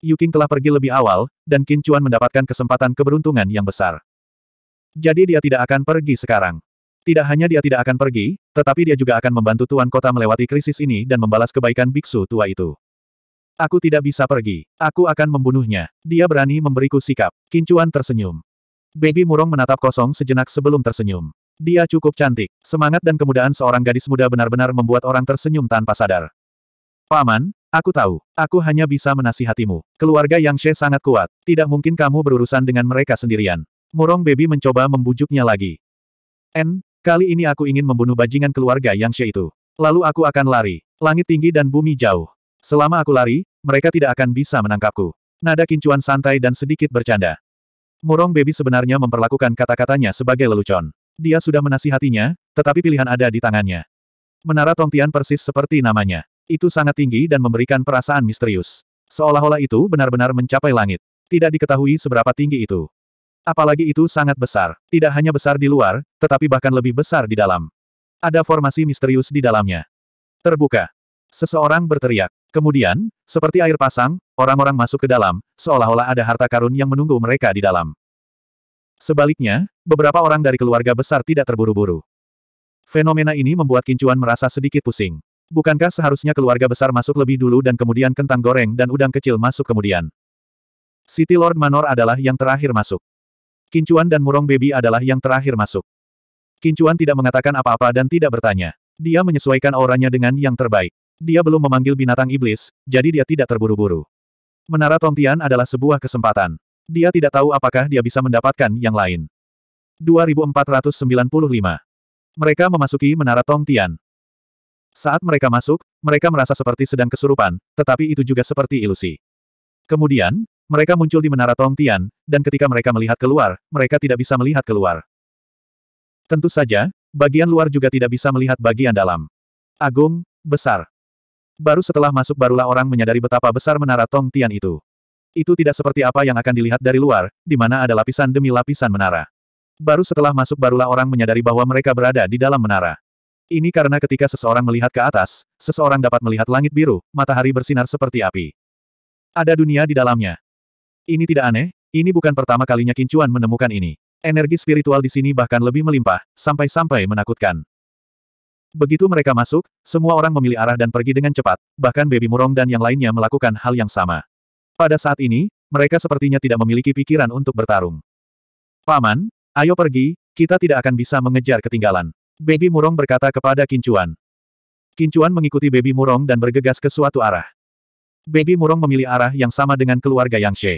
Yuking telah pergi lebih awal, dan Qin Chuan mendapatkan kesempatan keberuntungan yang besar. Jadi dia tidak akan pergi sekarang. Tidak hanya dia tidak akan pergi, tetapi dia juga akan membantu Tuan Kota melewati krisis ini dan membalas kebaikan biksu tua itu. Aku tidak bisa pergi. Aku akan membunuhnya. Dia berani memberiku sikap. Kincuan tersenyum. Baby Murong menatap kosong sejenak sebelum tersenyum. Dia cukup cantik. Semangat dan kemudahan seorang gadis muda benar-benar membuat orang tersenyum tanpa sadar. Paman, Aku tahu, aku hanya bisa menasihatimu. Keluarga Yang She sangat kuat, tidak mungkin kamu berurusan dengan mereka sendirian. Murong Baby mencoba membujuknya lagi. N, kali ini aku ingin membunuh bajingan keluarga Yang She itu. Lalu aku akan lari, langit tinggi dan bumi jauh. Selama aku lari, mereka tidak akan bisa menangkapku. Nada kincuan santai dan sedikit bercanda. Murong Baby sebenarnya memperlakukan kata-katanya sebagai lelucon. Dia sudah menasihatinya, tetapi pilihan ada di tangannya. Menara Tongtian persis seperti namanya. Itu sangat tinggi dan memberikan perasaan misterius. Seolah-olah itu benar-benar mencapai langit. Tidak diketahui seberapa tinggi itu. Apalagi itu sangat besar. Tidak hanya besar di luar, tetapi bahkan lebih besar di dalam. Ada formasi misterius di dalamnya. Terbuka. Seseorang berteriak. Kemudian, seperti air pasang, orang-orang masuk ke dalam, seolah-olah ada harta karun yang menunggu mereka di dalam. Sebaliknya, beberapa orang dari keluarga besar tidak terburu-buru. Fenomena ini membuat Kincuan merasa sedikit pusing. Bukankah seharusnya keluarga besar masuk lebih dulu dan kemudian kentang goreng dan udang kecil masuk kemudian? City Lord Manor adalah yang terakhir masuk. Kincuan dan Murong Baby adalah yang terakhir masuk. Kincuan tidak mengatakan apa-apa dan tidak bertanya. Dia menyesuaikan auranya dengan yang terbaik. Dia belum memanggil binatang iblis, jadi dia tidak terburu-buru. Menara Tongtian adalah sebuah kesempatan. Dia tidak tahu apakah dia bisa mendapatkan yang lain. 2495 Mereka memasuki Menara Tongtian. Saat mereka masuk, mereka merasa seperti sedang kesurupan, tetapi itu juga seperti ilusi. Kemudian, mereka muncul di menara Tong Tian, dan ketika mereka melihat keluar, mereka tidak bisa melihat keluar. Tentu saja, bagian luar juga tidak bisa melihat bagian dalam. Agung, besar. Baru setelah masuk barulah orang menyadari betapa besar menara Tong Tian itu. Itu tidak seperti apa yang akan dilihat dari luar, di mana ada lapisan demi lapisan menara. Baru setelah masuk barulah orang menyadari bahwa mereka berada di dalam menara. Ini karena ketika seseorang melihat ke atas, seseorang dapat melihat langit biru, matahari bersinar seperti api. Ada dunia di dalamnya. Ini tidak aneh, ini bukan pertama kalinya Kincuan menemukan ini. Energi spiritual di sini bahkan lebih melimpah, sampai-sampai menakutkan. Begitu mereka masuk, semua orang memilih arah dan pergi dengan cepat, bahkan Baby Murong dan yang lainnya melakukan hal yang sama. Pada saat ini, mereka sepertinya tidak memiliki pikiran untuk bertarung. Paman, ayo pergi, kita tidak akan bisa mengejar ketinggalan. Baby Murong berkata kepada Kincuan. Kincuan mengikuti Baby Murong dan bergegas ke suatu arah. Baby Murong memilih arah yang sama dengan keluarga Yang She.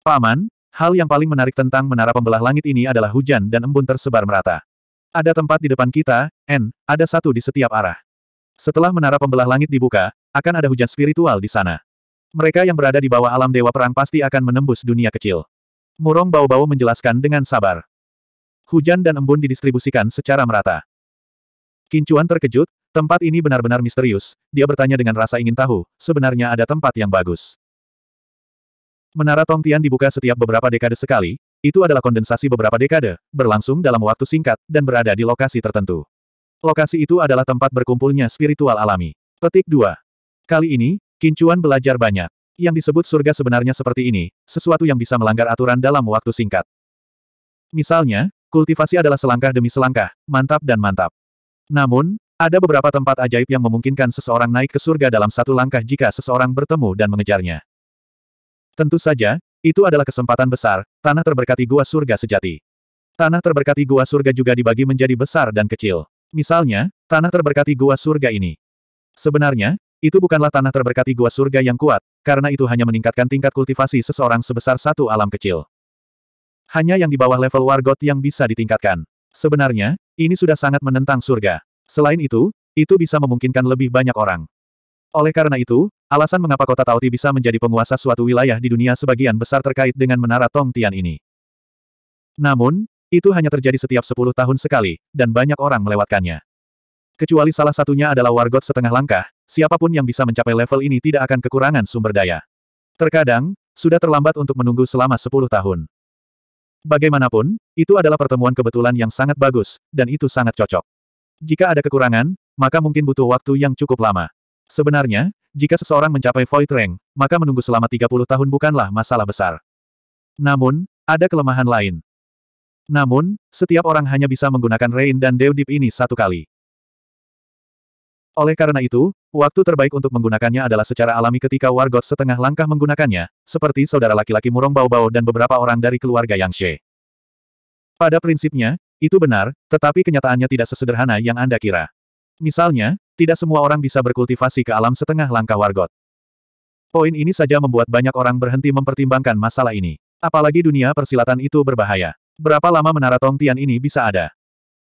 Paman, hal yang paling menarik tentang menara pembelah langit ini adalah hujan dan embun tersebar merata. Ada tempat di depan kita, N, ada satu di setiap arah. Setelah menara pembelah langit dibuka, akan ada hujan spiritual di sana. Mereka yang berada di bawah alam dewa perang pasti akan menembus dunia kecil. Murong bau-bau menjelaskan dengan sabar. Hujan dan embun didistribusikan secara merata. Kincuan terkejut, tempat ini benar-benar misterius, dia bertanya dengan rasa ingin tahu, sebenarnya ada tempat yang bagus. Menara Tongtian dibuka setiap beberapa dekade sekali, itu adalah kondensasi beberapa dekade, berlangsung dalam waktu singkat, dan berada di lokasi tertentu. Lokasi itu adalah tempat berkumpulnya spiritual alami. Petik 2. Kali ini, Kincuan belajar banyak. Yang disebut surga sebenarnya seperti ini, sesuatu yang bisa melanggar aturan dalam waktu singkat. Misalnya, Kultivasi adalah selangkah demi selangkah, mantap dan mantap. Namun, ada beberapa tempat ajaib yang memungkinkan seseorang naik ke surga dalam satu langkah jika seseorang bertemu dan mengejarnya. Tentu saja, itu adalah kesempatan besar, tanah terberkati gua surga sejati. Tanah terberkati gua surga juga dibagi menjadi besar dan kecil. Misalnya, tanah terberkati gua surga ini. Sebenarnya, itu bukanlah tanah terberkati gua surga yang kuat, karena itu hanya meningkatkan tingkat kultivasi seseorang sebesar satu alam kecil. Hanya yang di bawah level Wargot yang bisa ditingkatkan. Sebenarnya, ini sudah sangat menentang surga. Selain itu, itu bisa memungkinkan lebih banyak orang. Oleh karena itu, alasan mengapa kota Tauti bisa menjadi penguasa suatu wilayah di dunia sebagian besar terkait dengan menara Tong Tian ini. Namun, itu hanya terjadi setiap 10 tahun sekali, dan banyak orang melewatkannya. Kecuali salah satunya adalah wargot setengah langkah, siapapun yang bisa mencapai level ini tidak akan kekurangan sumber daya. Terkadang, sudah terlambat untuk menunggu selama 10 tahun. Bagaimanapun, itu adalah pertemuan kebetulan yang sangat bagus, dan itu sangat cocok. Jika ada kekurangan, maka mungkin butuh waktu yang cukup lama. Sebenarnya, jika seseorang mencapai Void Rank, maka menunggu selama 30 tahun bukanlah masalah besar. Namun, ada kelemahan lain. Namun, setiap orang hanya bisa menggunakan Rain dan Deudip ini satu kali. Oleh karena itu, waktu terbaik untuk menggunakannya adalah secara alami ketika Wargot setengah langkah menggunakannya, seperti saudara laki-laki Murong bau-bau dan beberapa orang dari keluarga Yang She. Pada prinsipnya, itu benar, tetapi kenyataannya tidak sesederhana yang Anda kira. Misalnya, tidak semua orang bisa berkultivasi ke alam setengah langkah Wargot. Poin ini saja membuat banyak orang berhenti mempertimbangkan masalah ini. Apalagi dunia persilatan itu berbahaya. Berapa lama menara tongtian ini bisa ada?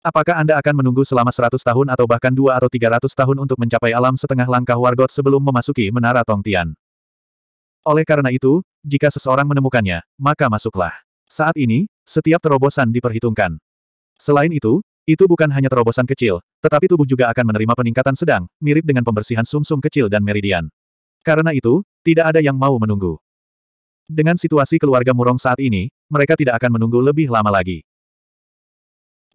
Apakah Anda akan menunggu selama 100 tahun atau bahkan dua atau tiga ratus tahun untuk mencapai alam setengah langkah Wargot sebelum memasuki Menara Tongtian? Oleh karena itu, jika seseorang menemukannya, maka masuklah. Saat ini, setiap terobosan diperhitungkan. Selain itu, itu bukan hanya terobosan kecil, tetapi tubuh juga akan menerima peningkatan sedang, mirip dengan pembersihan sumsum -sum kecil dan meridian. Karena itu, tidak ada yang mau menunggu. Dengan situasi keluarga Murong saat ini, mereka tidak akan menunggu lebih lama lagi.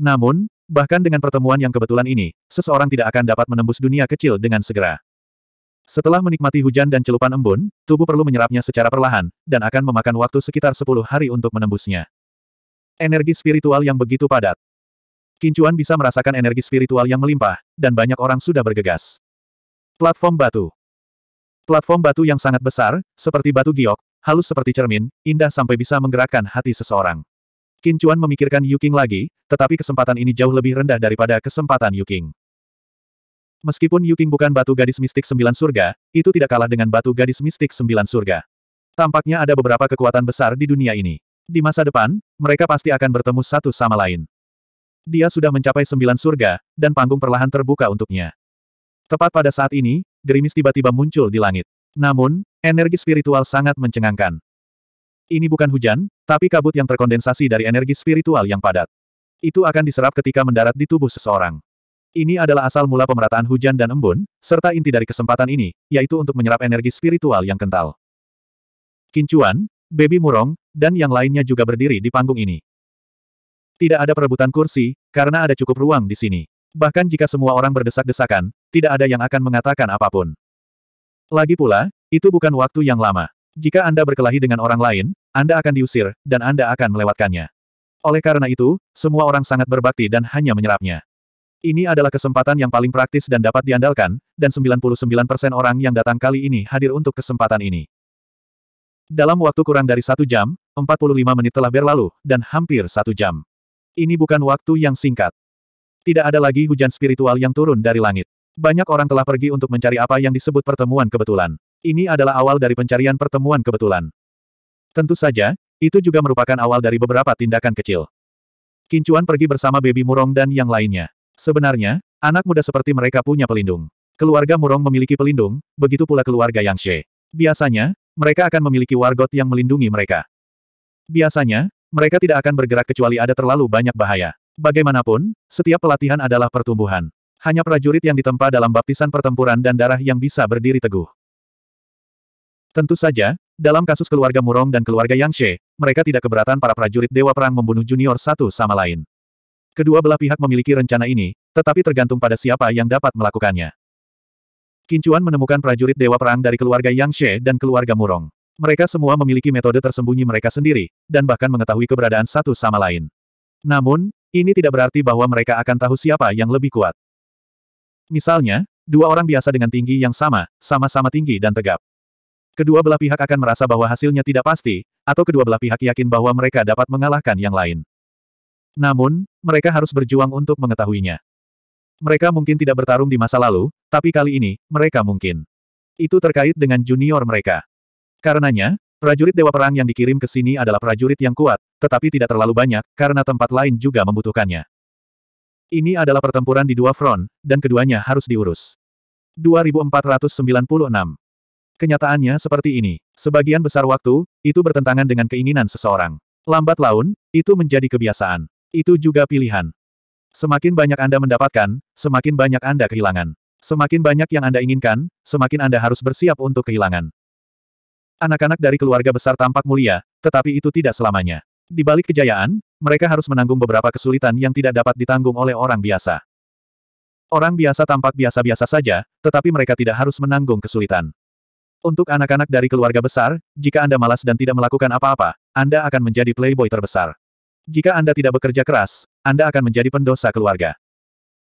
Namun, Bahkan dengan pertemuan yang kebetulan ini, seseorang tidak akan dapat menembus dunia kecil dengan segera. Setelah menikmati hujan dan celupan embun, tubuh perlu menyerapnya secara perlahan, dan akan memakan waktu sekitar 10 hari untuk menembusnya. Energi spiritual yang begitu padat. Kincuan bisa merasakan energi spiritual yang melimpah, dan banyak orang sudah bergegas. Platform batu. Platform batu yang sangat besar, seperti batu giok, halus seperti cermin, indah sampai bisa menggerakkan hati seseorang. Qin Chuan memikirkan Yu King lagi, tetapi kesempatan ini jauh lebih rendah daripada kesempatan Yu King. Meskipun Yu King bukan batu gadis mistik sembilan surga, itu tidak kalah dengan batu gadis mistik sembilan surga. Tampaknya ada beberapa kekuatan besar di dunia ini. Di masa depan, mereka pasti akan bertemu satu sama lain. Dia sudah mencapai sembilan surga, dan panggung perlahan terbuka untuknya. Tepat pada saat ini, gerimis tiba-tiba muncul di langit. Namun, energi spiritual sangat mencengangkan. Ini bukan hujan, tapi kabut yang terkondensasi dari energi spiritual yang padat. Itu akan diserap ketika mendarat di tubuh seseorang. Ini adalah asal mula pemerataan hujan dan embun, serta inti dari kesempatan ini, yaitu untuk menyerap energi spiritual yang kental. Kincuan, Baby Murong, dan yang lainnya juga berdiri di panggung ini. Tidak ada perebutan kursi, karena ada cukup ruang di sini. Bahkan jika semua orang berdesak-desakan, tidak ada yang akan mengatakan apapun. Lagi pula, itu bukan waktu yang lama. Jika Anda berkelahi dengan orang lain, Anda akan diusir, dan Anda akan melewatkannya. Oleh karena itu, semua orang sangat berbakti dan hanya menyerapnya. Ini adalah kesempatan yang paling praktis dan dapat diandalkan, dan 99% orang yang datang kali ini hadir untuk kesempatan ini. Dalam waktu kurang dari satu jam, 45 menit telah berlalu, dan hampir satu jam. Ini bukan waktu yang singkat. Tidak ada lagi hujan spiritual yang turun dari langit. Banyak orang telah pergi untuk mencari apa yang disebut pertemuan kebetulan. Ini adalah awal dari pencarian pertemuan kebetulan. Tentu saja, itu juga merupakan awal dari beberapa tindakan kecil. Kincuan pergi bersama baby Murong dan yang lainnya. Sebenarnya, anak muda seperti mereka punya pelindung. Keluarga Murong memiliki pelindung, begitu pula keluarga Yang She. Biasanya, mereka akan memiliki wargot yang melindungi mereka. Biasanya, mereka tidak akan bergerak kecuali ada terlalu banyak bahaya. Bagaimanapun, setiap pelatihan adalah pertumbuhan. Hanya prajurit yang ditempa dalam baptisan pertempuran dan darah yang bisa berdiri teguh. Tentu saja, dalam kasus keluarga Murong dan keluarga Yang She, mereka tidak keberatan para prajurit Dewa Perang membunuh junior satu sama lain. Kedua belah pihak memiliki rencana ini, tetapi tergantung pada siapa yang dapat melakukannya. Kincuan menemukan prajurit Dewa Perang dari keluarga Yang She dan keluarga Murong. Mereka semua memiliki metode tersembunyi mereka sendiri, dan bahkan mengetahui keberadaan satu sama lain. Namun, ini tidak berarti bahwa mereka akan tahu siapa yang lebih kuat. Misalnya, dua orang biasa dengan tinggi yang sama, sama-sama tinggi dan tegap. Kedua belah pihak akan merasa bahwa hasilnya tidak pasti, atau kedua belah pihak yakin bahwa mereka dapat mengalahkan yang lain. Namun, mereka harus berjuang untuk mengetahuinya. Mereka mungkin tidak bertarung di masa lalu, tapi kali ini, mereka mungkin. Itu terkait dengan junior mereka. Karenanya, prajurit Dewa Perang yang dikirim ke sini adalah prajurit yang kuat, tetapi tidak terlalu banyak, karena tempat lain juga membutuhkannya. Ini adalah pertempuran di dua front, dan keduanya harus diurus. 2496 Kenyataannya seperti ini. Sebagian besar waktu, itu bertentangan dengan keinginan seseorang. Lambat laun, itu menjadi kebiasaan. Itu juga pilihan. Semakin banyak Anda mendapatkan, semakin banyak Anda kehilangan. Semakin banyak yang Anda inginkan, semakin Anda harus bersiap untuk kehilangan. Anak-anak dari keluarga besar tampak mulia, tetapi itu tidak selamanya. Di balik kejayaan, mereka harus menanggung beberapa kesulitan yang tidak dapat ditanggung oleh orang biasa. Orang biasa tampak biasa-biasa saja, tetapi mereka tidak harus menanggung kesulitan. Untuk anak-anak dari keluarga besar, jika Anda malas dan tidak melakukan apa-apa, Anda akan menjadi playboy terbesar. Jika Anda tidak bekerja keras, Anda akan menjadi pendosa keluarga.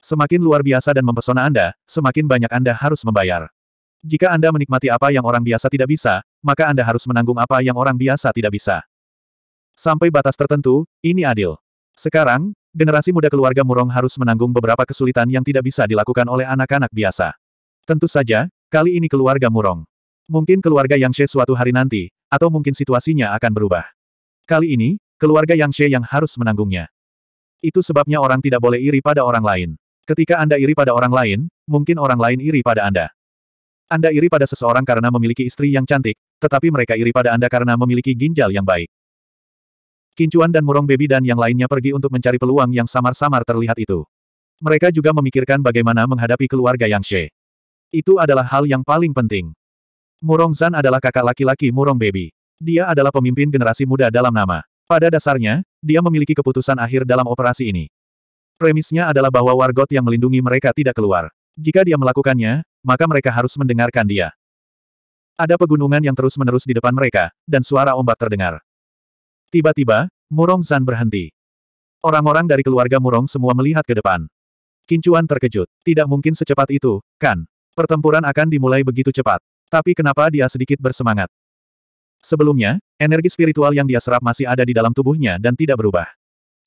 Semakin luar biasa dan mempesona Anda, semakin banyak Anda harus membayar. Jika Anda menikmati apa yang orang biasa tidak bisa, maka Anda harus menanggung apa yang orang biasa tidak bisa. Sampai batas tertentu, ini adil. Sekarang, generasi muda keluarga Murong harus menanggung beberapa kesulitan yang tidak bisa dilakukan oleh anak-anak biasa. Tentu saja, kali ini keluarga Murong. Mungkin keluarga Yang She suatu hari nanti, atau mungkin situasinya akan berubah. Kali ini, keluarga Yang She yang harus menanggungnya. Itu sebabnya orang tidak boleh iri pada orang lain. Ketika Anda iri pada orang lain, mungkin orang lain iri pada Anda. Anda iri pada seseorang karena memiliki istri yang cantik, tetapi mereka iri pada Anda karena memiliki ginjal yang baik. Kincuan dan Murong Baby dan yang lainnya pergi untuk mencari peluang yang samar-samar terlihat itu. Mereka juga memikirkan bagaimana menghadapi keluarga Yang She. Itu adalah hal yang paling penting. Murong Zan adalah kakak laki-laki Murong Baby. Dia adalah pemimpin generasi muda dalam nama. Pada dasarnya, dia memiliki keputusan akhir dalam operasi ini. Premisnya adalah bahwa wargot yang melindungi mereka tidak keluar. Jika dia melakukannya, maka mereka harus mendengarkan dia. Ada pegunungan yang terus-menerus di depan mereka, dan suara ombak terdengar. Tiba-tiba, Murong Zan berhenti. Orang-orang dari keluarga Murong semua melihat ke depan. Kincuan terkejut. Tidak mungkin secepat itu, kan? Pertempuran akan dimulai begitu cepat. Tapi kenapa dia sedikit bersemangat? Sebelumnya, energi spiritual yang dia serap masih ada di dalam tubuhnya dan tidak berubah.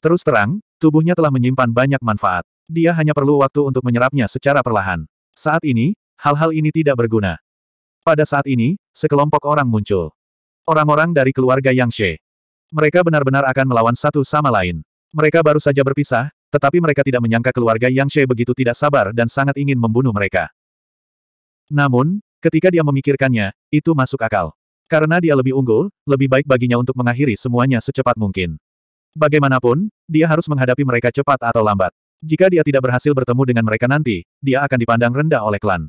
Terus terang, tubuhnya telah menyimpan banyak manfaat. Dia hanya perlu waktu untuk menyerapnya secara perlahan. Saat ini, hal-hal ini tidak berguna. Pada saat ini, sekelompok orang muncul. Orang-orang dari keluarga Yang She. Mereka benar-benar akan melawan satu sama lain. Mereka baru saja berpisah, tetapi mereka tidak menyangka keluarga Yang She begitu tidak sabar dan sangat ingin membunuh mereka. Namun, Ketika dia memikirkannya, itu masuk akal. Karena dia lebih unggul, lebih baik baginya untuk mengakhiri semuanya secepat mungkin. Bagaimanapun, dia harus menghadapi mereka cepat atau lambat. Jika dia tidak berhasil bertemu dengan mereka nanti, dia akan dipandang rendah oleh klan.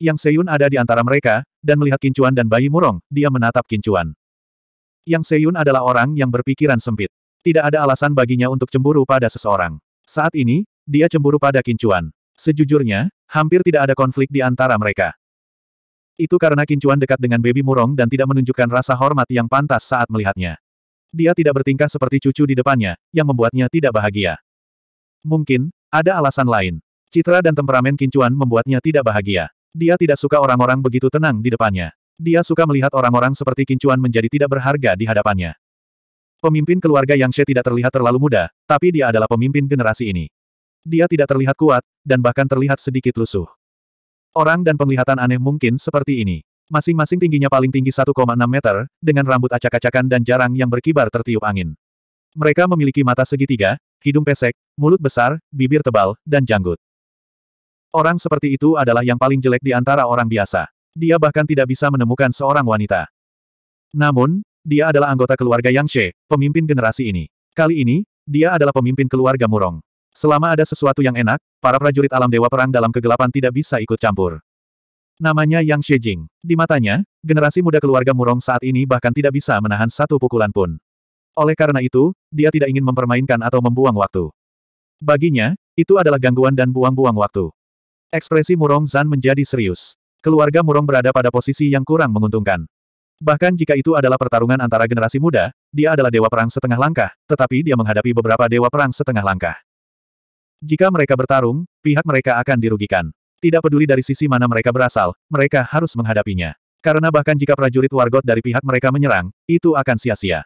Yang Seyun ada di antara mereka, dan melihat Kincuan dan bayi murong, dia menatap Kincuan. Yang Seyun adalah orang yang berpikiran sempit. Tidak ada alasan baginya untuk cemburu pada seseorang. Saat ini, dia cemburu pada Kincuan. Sejujurnya, hampir tidak ada konflik di antara mereka. Itu karena Kincuan dekat dengan baby murong dan tidak menunjukkan rasa hormat yang pantas saat melihatnya. Dia tidak bertingkah seperti cucu di depannya, yang membuatnya tidak bahagia. Mungkin, ada alasan lain. Citra dan temperamen Kincuan membuatnya tidak bahagia. Dia tidak suka orang-orang begitu tenang di depannya. Dia suka melihat orang-orang seperti Kincuan menjadi tidak berharga di hadapannya. Pemimpin keluarga Yang She tidak terlihat terlalu muda, tapi dia adalah pemimpin generasi ini. Dia tidak terlihat kuat, dan bahkan terlihat sedikit lusuh. Orang dan penglihatan aneh mungkin seperti ini. Masing-masing tingginya paling tinggi 1,6 meter, dengan rambut acak-acakan dan jarang yang berkibar tertiup angin. Mereka memiliki mata segitiga, hidung pesek, mulut besar, bibir tebal, dan janggut. Orang seperti itu adalah yang paling jelek di antara orang biasa. Dia bahkan tidak bisa menemukan seorang wanita. Namun, dia adalah anggota keluarga Yang She, pemimpin generasi ini. Kali ini, dia adalah pemimpin keluarga Murong. Selama ada sesuatu yang enak, para prajurit alam dewa perang dalam kegelapan tidak bisa ikut campur. Namanya Yang Shijing. Di matanya, generasi muda keluarga Murong saat ini bahkan tidak bisa menahan satu pukulan pun. Oleh karena itu, dia tidak ingin mempermainkan atau membuang waktu. Baginya, itu adalah gangguan dan buang-buang waktu. Ekspresi Murong Zan menjadi serius. Keluarga Murong berada pada posisi yang kurang menguntungkan. Bahkan jika itu adalah pertarungan antara generasi muda, dia adalah dewa perang setengah langkah, tetapi dia menghadapi beberapa dewa perang setengah langkah. Jika mereka bertarung, pihak mereka akan dirugikan. Tidak peduli dari sisi mana mereka berasal, mereka harus menghadapinya. Karena bahkan jika prajurit wargot dari pihak mereka menyerang, itu akan sia-sia.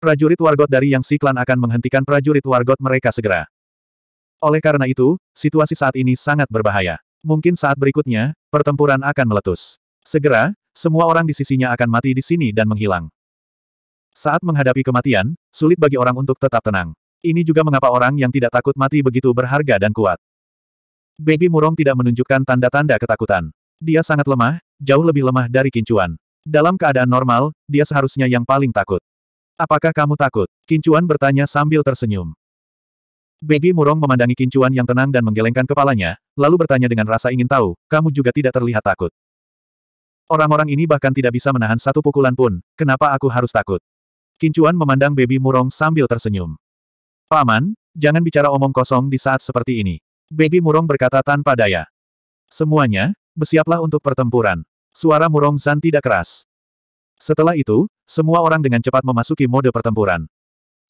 Prajurit wargot dari yang siklan akan menghentikan prajurit wargot mereka segera. Oleh karena itu, situasi saat ini sangat berbahaya. Mungkin saat berikutnya, pertempuran akan meletus. Segera, semua orang di sisinya akan mati di sini dan menghilang. Saat menghadapi kematian, sulit bagi orang untuk tetap tenang. Ini juga mengapa orang yang tidak takut mati begitu berharga dan kuat. Baby Murong tidak menunjukkan tanda-tanda ketakutan. Dia sangat lemah, jauh lebih lemah dari Kincuan. Dalam keadaan normal, dia seharusnya yang paling takut. Apakah kamu takut? Kincuan bertanya sambil tersenyum. Baby Murong memandangi Kincuan yang tenang dan menggelengkan kepalanya, lalu bertanya dengan rasa ingin tahu, kamu juga tidak terlihat takut. Orang-orang ini bahkan tidak bisa menahan satu pukulan pun, kenapa aku harus takut? Kincuan memandang Baby Murong sambil tersenyum. Paman, jangan bicara omong kosong di saat seperti ini. Baby Murong berkata tanpa daya. Semuanya, bersiaplah untuk pertempuran. Suara Murong San tidak keras. Setelah itu, semua orang dengan cepat memasuki mode pertempuran.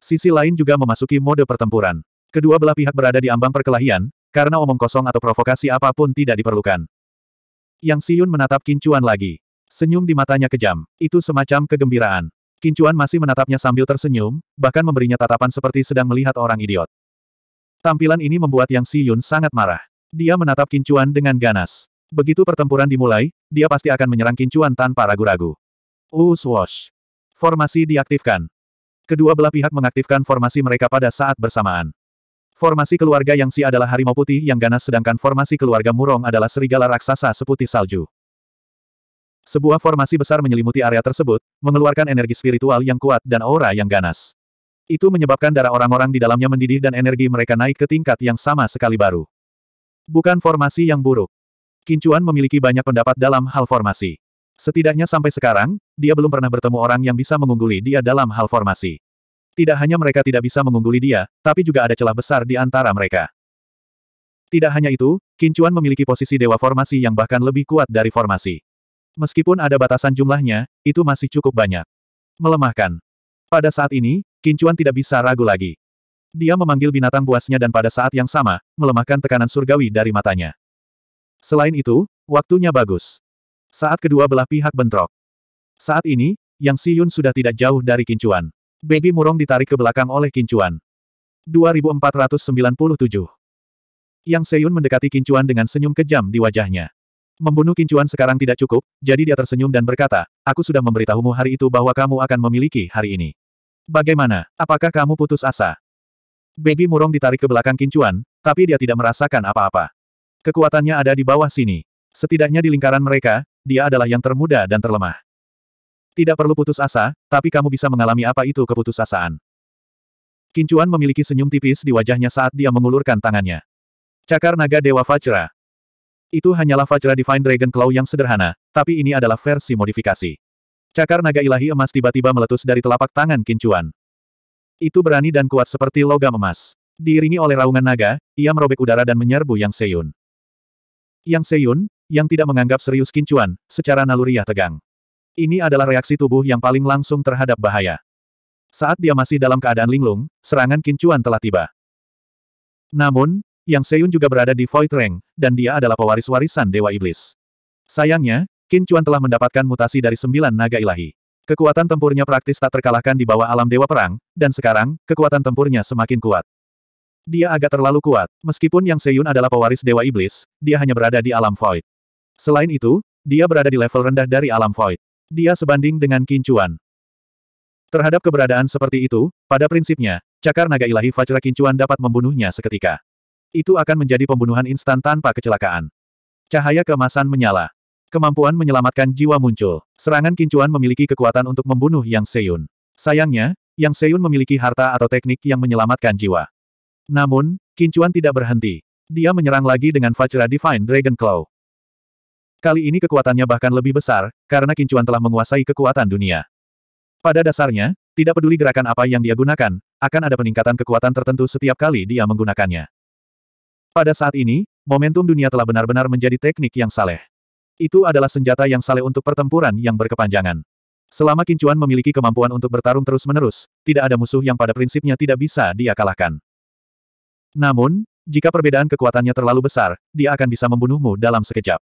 Sisi lain juga memasuki mode pertempuran. Kedua belah pihak berada di ambang perkelahian, karena omong kosong atau provokasi apapun tidak diperlukan. Yang Siyun menatap Kincuan lagi. Senyum di matanya kejam, itu semacam kegembiraan. Kincuan masih menatapnya sambil tersenyum, bahkan memberinya tatapan seperti sedang melihat orang idiot. Tampilan ini membuat Yang Siyun sangat marah. Dia menatap Kincuan dengan ganas. Begitu pertempuran dimulai, dia pasti akan menyerang Kincuan tanpa ragu-ragu. Uswash. Formasi diaktifkan. Kedua belah pihak mengaktifkan formasi mereka pada saat bersamaan. Formasi keluarga Yang Si adalah harimau putih yang ganas sedangkan formasi keluarga Murong adalah serigala raksasa seputih salju. Sebuah formasi besar menyelimuti area tersebut, mengeluarkan energi spiritual yang kuat dan aura yang ganas. Itu menyebabkan darah orang-orang di dalamnya mendidih dan energi mereka naik ke tingkat yang sama sekali baru. Bukan formasi yang buruk. Kincuan memiliki banyak pendapat dalam hal formasi. Setidaknya sampai sekarang, dia belum pernah bertemu orang yang bisa mengungguli dia dalam hal formasi. Tidak hanya mereka tidak bisa mengungguli dia, tapi juga ada celah besar di antara mereka. Tidak hanya itu, Kincuan memiliki posisi dewa formasi yang bahkan lebih kuat dari formasi. Meskipun ada batasan jumlahnya, itu masih cukup banyak. Melemahkan. Pada saat ini, Kincuan tidak bisa ragu lagi. Dia memanggil binatang buasnya dan pada saat yang sama, melemahkan tekanan surgawi dari matanya. Selain itu, waktunya bagus. Saat kedua belah pihak bentrok. Saat ini, Yang Siyun sudah tidak jauh dari Kincuan. Baby Murong ditarik ke belakang oleh Kincuan. 2497 Yang Seyun mendekati Kincuan dengan senyum kejam di wajahnya. Membunuh Kincuan sekarang tidak cukup, jadi dia tersenyum dan berkata, aku sudah memberitahumu hari itu bahwa kamu akan memiliki hari ini. Bagaimana, apakah kamu putus asa? Baby Murong ditarik ke belakang Kincuan, tapi dia tidak merasakan apa-apa. Kekuatannya ada di bawah sini. Setidaknya di lingkaran mereka, dia adalah yang termuda dan terlemah. Tidak perlu putus asa, tapi kamu bisa mengalami apa itu keputusasaan. Kincuan memiliki senyum tipis di wajahnya saat dia mengulurkan tangannya. Cakar naga Dewa Vajra, itu hanyalah Fajra Divine Dragon Claw yang sederhana, tapi ini adalah versi modifikasi. Cakar naga ilahi emas tiba-tiba meletus dari telapak tangan Kincuan. Itu berani dan kuat seperti logam emas. Diiringi oleh raungan naga, ia merobek udara dan menyerbu Yang Seyun. Yang Seyun, yang tidak menganggap serius Kincuan, secara naluriah tegang. Ini adalah reaksi tubuh yang paling langsung terhadap bahaya. Saat dia masih dalam keadaan linglung, serangan Kincuan telah tiba. Namun, yang Seyun juga berada di Void Rank, dan dia adalah pewaris warisan Dewa Iblis. Sayangnya, Qin Chuan telah mendapatkan mutasi dari sembilan naga ilahi. Kekuatan tempurnya praktis tak terkalahkan di bawah alam Dewa Perang, dan sekarang, kekuatan tempurnya semakin kuat. Dia agak terlalu kuat, meskipun Yang Seyun adalah pewaris Dewa Iblis, dia hanya berada di alam Void. Selain itu, dia berada di level rendah dari alam Void. Dia sebanding dengan Qin Chuan. Terhadap keberadaan seperti itu, pada prinsipnya, cakar naga ilahi Fajra Chuan dapat membunuhnya seketika. Itu akan menjadi pembunuhan instan tanpa kecelakaan. Cahaya kemasan menyala. Kemampuan menyelamatkan jiwa muncul. Serangan kincuan memiliki kekuatan untuk membunuh Yang Seyun. Sayangnya, Yang Seyun memiliki harta atau teknik yang menyelamatkan jiwa. Namun, kincuan tidak berhenti. Dia menyerang lagi dengan Vajra Divine Dragon Claw. Kali ini kekuatannya bahkan lebih besar, karena kincuan telah menguasai kekuatan dunia. Pada dasarnya, tidak peduli gerakan apa yang dia gunakan, akan ada peningkatan kekuatan tertentu setiap kali dia menggunakannya. Pada saat ini, momentum dunia telah benar-benar menjadi teknik yang saleh. Itu adalah senjata yang saleh untuk pertempuran yang berkepanjangan. Selama Kincuan memiliki kemampuan untuk bertarung terus-menerus, tidak ada musuh yang pada prinsipnya tidak bisa dia kalahkan. Namun, jika perbedaan kekuatannya terlalu besar, dia akan bisa membunuhmu dalam sekejap.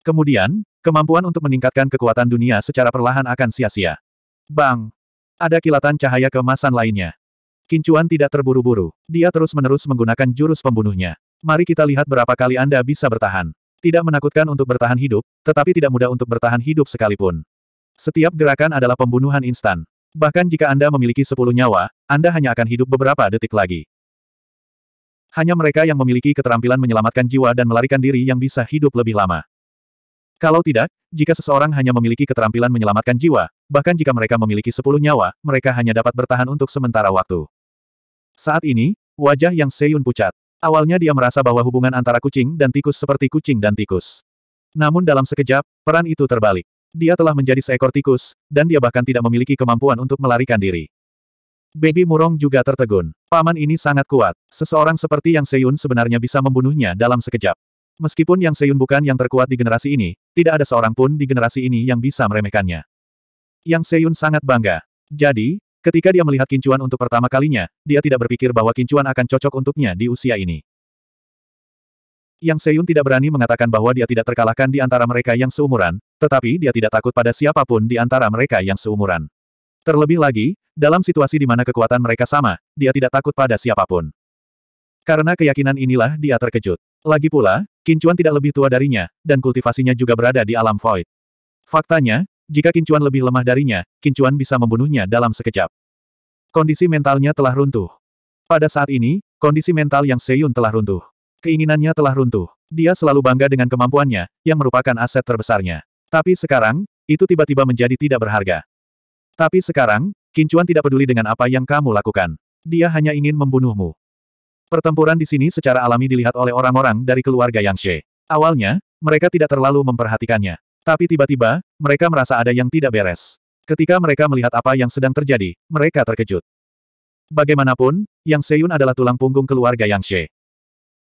Kemudian, kemampuan untuk meningkatkan kekuatan dunia secara perlahan akan sia-sia. Bang! Ada kilatan cahaya kemasan lainnya. Kincuan tidak terburu-buru. Dia terus-menerus menggunakan jurus pembunuhnya. Mari kita lihat berapa kali Anda bisa bertahan. Tidak menakutkan untuk bertahan hidup, tetapi tidak mudah untuk bertahan hidup sekalipun. Setiap gerakan adalah pembunuhan instan. Bahkan jika Anda memiliki sepuluh nyawa, Anda hanya akan hidup beberapa detik lagi. Hanya mereka yang memiliki keterampilan menyelamatkan jiwa dan melarikan diri yang bisa hidup lebih lama. Kalau tidak, jika seseorang hanya memiliki keterampilan menyelamatkan jiwa, bahkan jika mereka memiliki sepuluh nyawa, mereka hanya dapat bertahan untuk sementara waktu. Saat ini, wajah yang Seyun pucat. Awalnya dia merasa bahwa hubungan antara kucing dan tikus seperti kucing dan tikus. Namun dalam sekejap, peran itu terbalik. Dia telah menjadi seekor tikus, dan dia bahkan tidak memiliki kemampuan untuk melarikan diri. Baby Murong juga tertegun. Paman ini sangat kuat. Seseorang seperti Yang Seyun sebenarnya bisa membunuhnya dalam sekejap. Meskipun Yang Seyun bukan yang terkuat di generasi ini, tidak ada seorang pun di generasi ini yang bisa meremehkannya. Yang Seyun sangat bangga. Jadi, Ketika dia melihat kincuan untuk pertama kalinya, dia tidak berpikir bahwa kincuan akan cocok untuknya di usia ini. Yang Seyun tidak berani mengatakan bahwa dia tidak terkalahkan di antara mereka yang seumuran, tetapi dia tidak takut pada siapapun di antara mereka yang seumuran. Terlebih lagi, dalam situasi di mana kekuatan mereka sama, dia tidak takut pada siapapun. Karena keyakinan inilah dia terkejut. Lagi pula, Kincuan tidak lebih tua darinya, dan kultivasinya juga berada di alam void. Faktanya, jika Kincuan lebih lemah darinya, Kincuan bisa membunuhnya dalam sekejap. Kondisi mentalnya telah runtuh. Pada saat ini, kondisi mental yang Seyun telah runtuh. Keinginannya telah runtuh. Dia selalu bangga dengan kemampuannya, yang merupakan aset terbesarnya. Tapi sekarang, itu tiba-tiba menjadi tidak berharga. Tapi sekarang, Kincuan tidak peduli dengan apa yang kamu lakukan. Dia hanya ingin membunuhmu. Pertempuran di sini secara alami dilihat oleh orang-orang dari keluarga Yang She. Awalnya, mereka tidak terlalu memperhatikannya. Tapi tiba-tiba, mereka merasa ada yang tidak beres. Ketika mereka melihat apa yang sedang terjadi, mereka terkejut. Bagaimanapun, Yang Seyun adalah tulang punggung keluarga Yang She.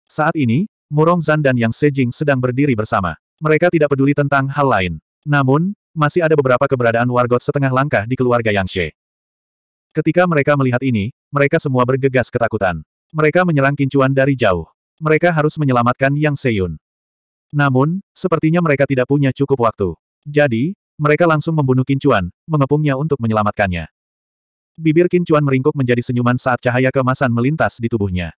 Saat ini, Murong Zan dan Yang Sejing sedang berdiri bersama. Mereka tidak peduli tentang hal lain. Namun, masih ada beberapa keberadaan wargot setengah langkah di keluarga Yang She. Ketika mereka melihat ini, mereka semua bergegas ketakutan. Mereka menyerang kincuan dari jauh. Mereka harus menyelamatkan Yang Seyun. Namun, sepertinya mereka tidak punya cukup waktu. Jadi, mereka langsung membunuh Kincuan, mengepungnya untuk menyelamatkannya. Bibir Kincuan meringkuk menjadi senyuman saat cahaya kemasan melintas di tubuhnya.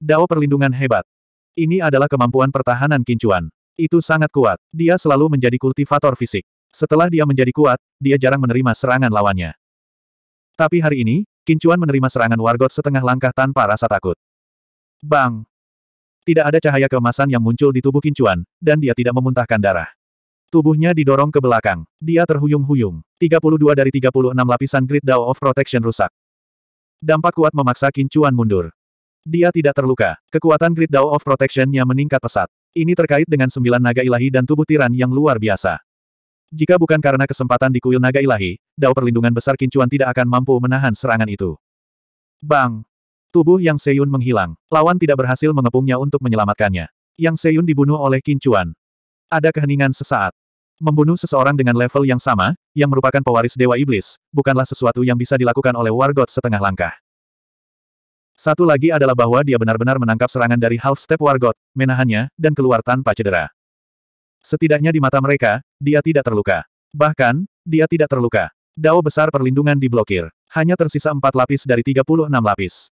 Dao perlindungan hebat. Ini adalah kemampuan pertahanan Kincuan. Itu sangat kuat. Dia selalu menjadi kultivator fisik. Setelah dia menjadi kuat, dia jarang menerima serangan lawannya. Tapi hari ini, Kincuan menerima serangan wargot setengah langkah tanpa rasa takut. Bang! Tidak ada cahaya kemasan yang muncul di tubuh Kincuan, dan dia tidak memuntahkan darah. Tubuhnya didorong ke belakang. Dia terhuyung-huyung. 32 dari 36 lapisan Great Dao of Protection rusak. Dampak kuat memaksa Kincuan mundur. Dia tidak terluka. Kekuatan Great Dao of Protection-nya meningkat pesat. Ini terkait dengan sembilan naga ilahi dan tubuh tiran yang luar biasa. Jika bukan karena kesempatan di kuil naga ilahi, Dao perlindungan besar Kincuan tidak akan mampu menahan serangan itu. Bang! Tubuh Yang Seyun menghilang. Lawan tidak berhasil mengepungnya untuk menyelamatkannya. Yang Seyun dibunuh oleh Kincuan. Ada keheningan sesaat. Membunuh seseorang dengan level yang sama, yang merupakan pewaris Dewa Iblis, bukanlah sesuatu yang bisa dilakukan oleh Wargot setengah langkah. Satu lagi adalah bahwa dia benar-benar menangkap serangan dari half-step Wargot, menahannya, dan keluar tanpa cedera. Setidaknya di mata mereka, dia tidak terluka. Bahkan, dia tidak terluka. Dao besar perlindungan diblokir. Hanya tersisa empat lapis dari 36 lapis.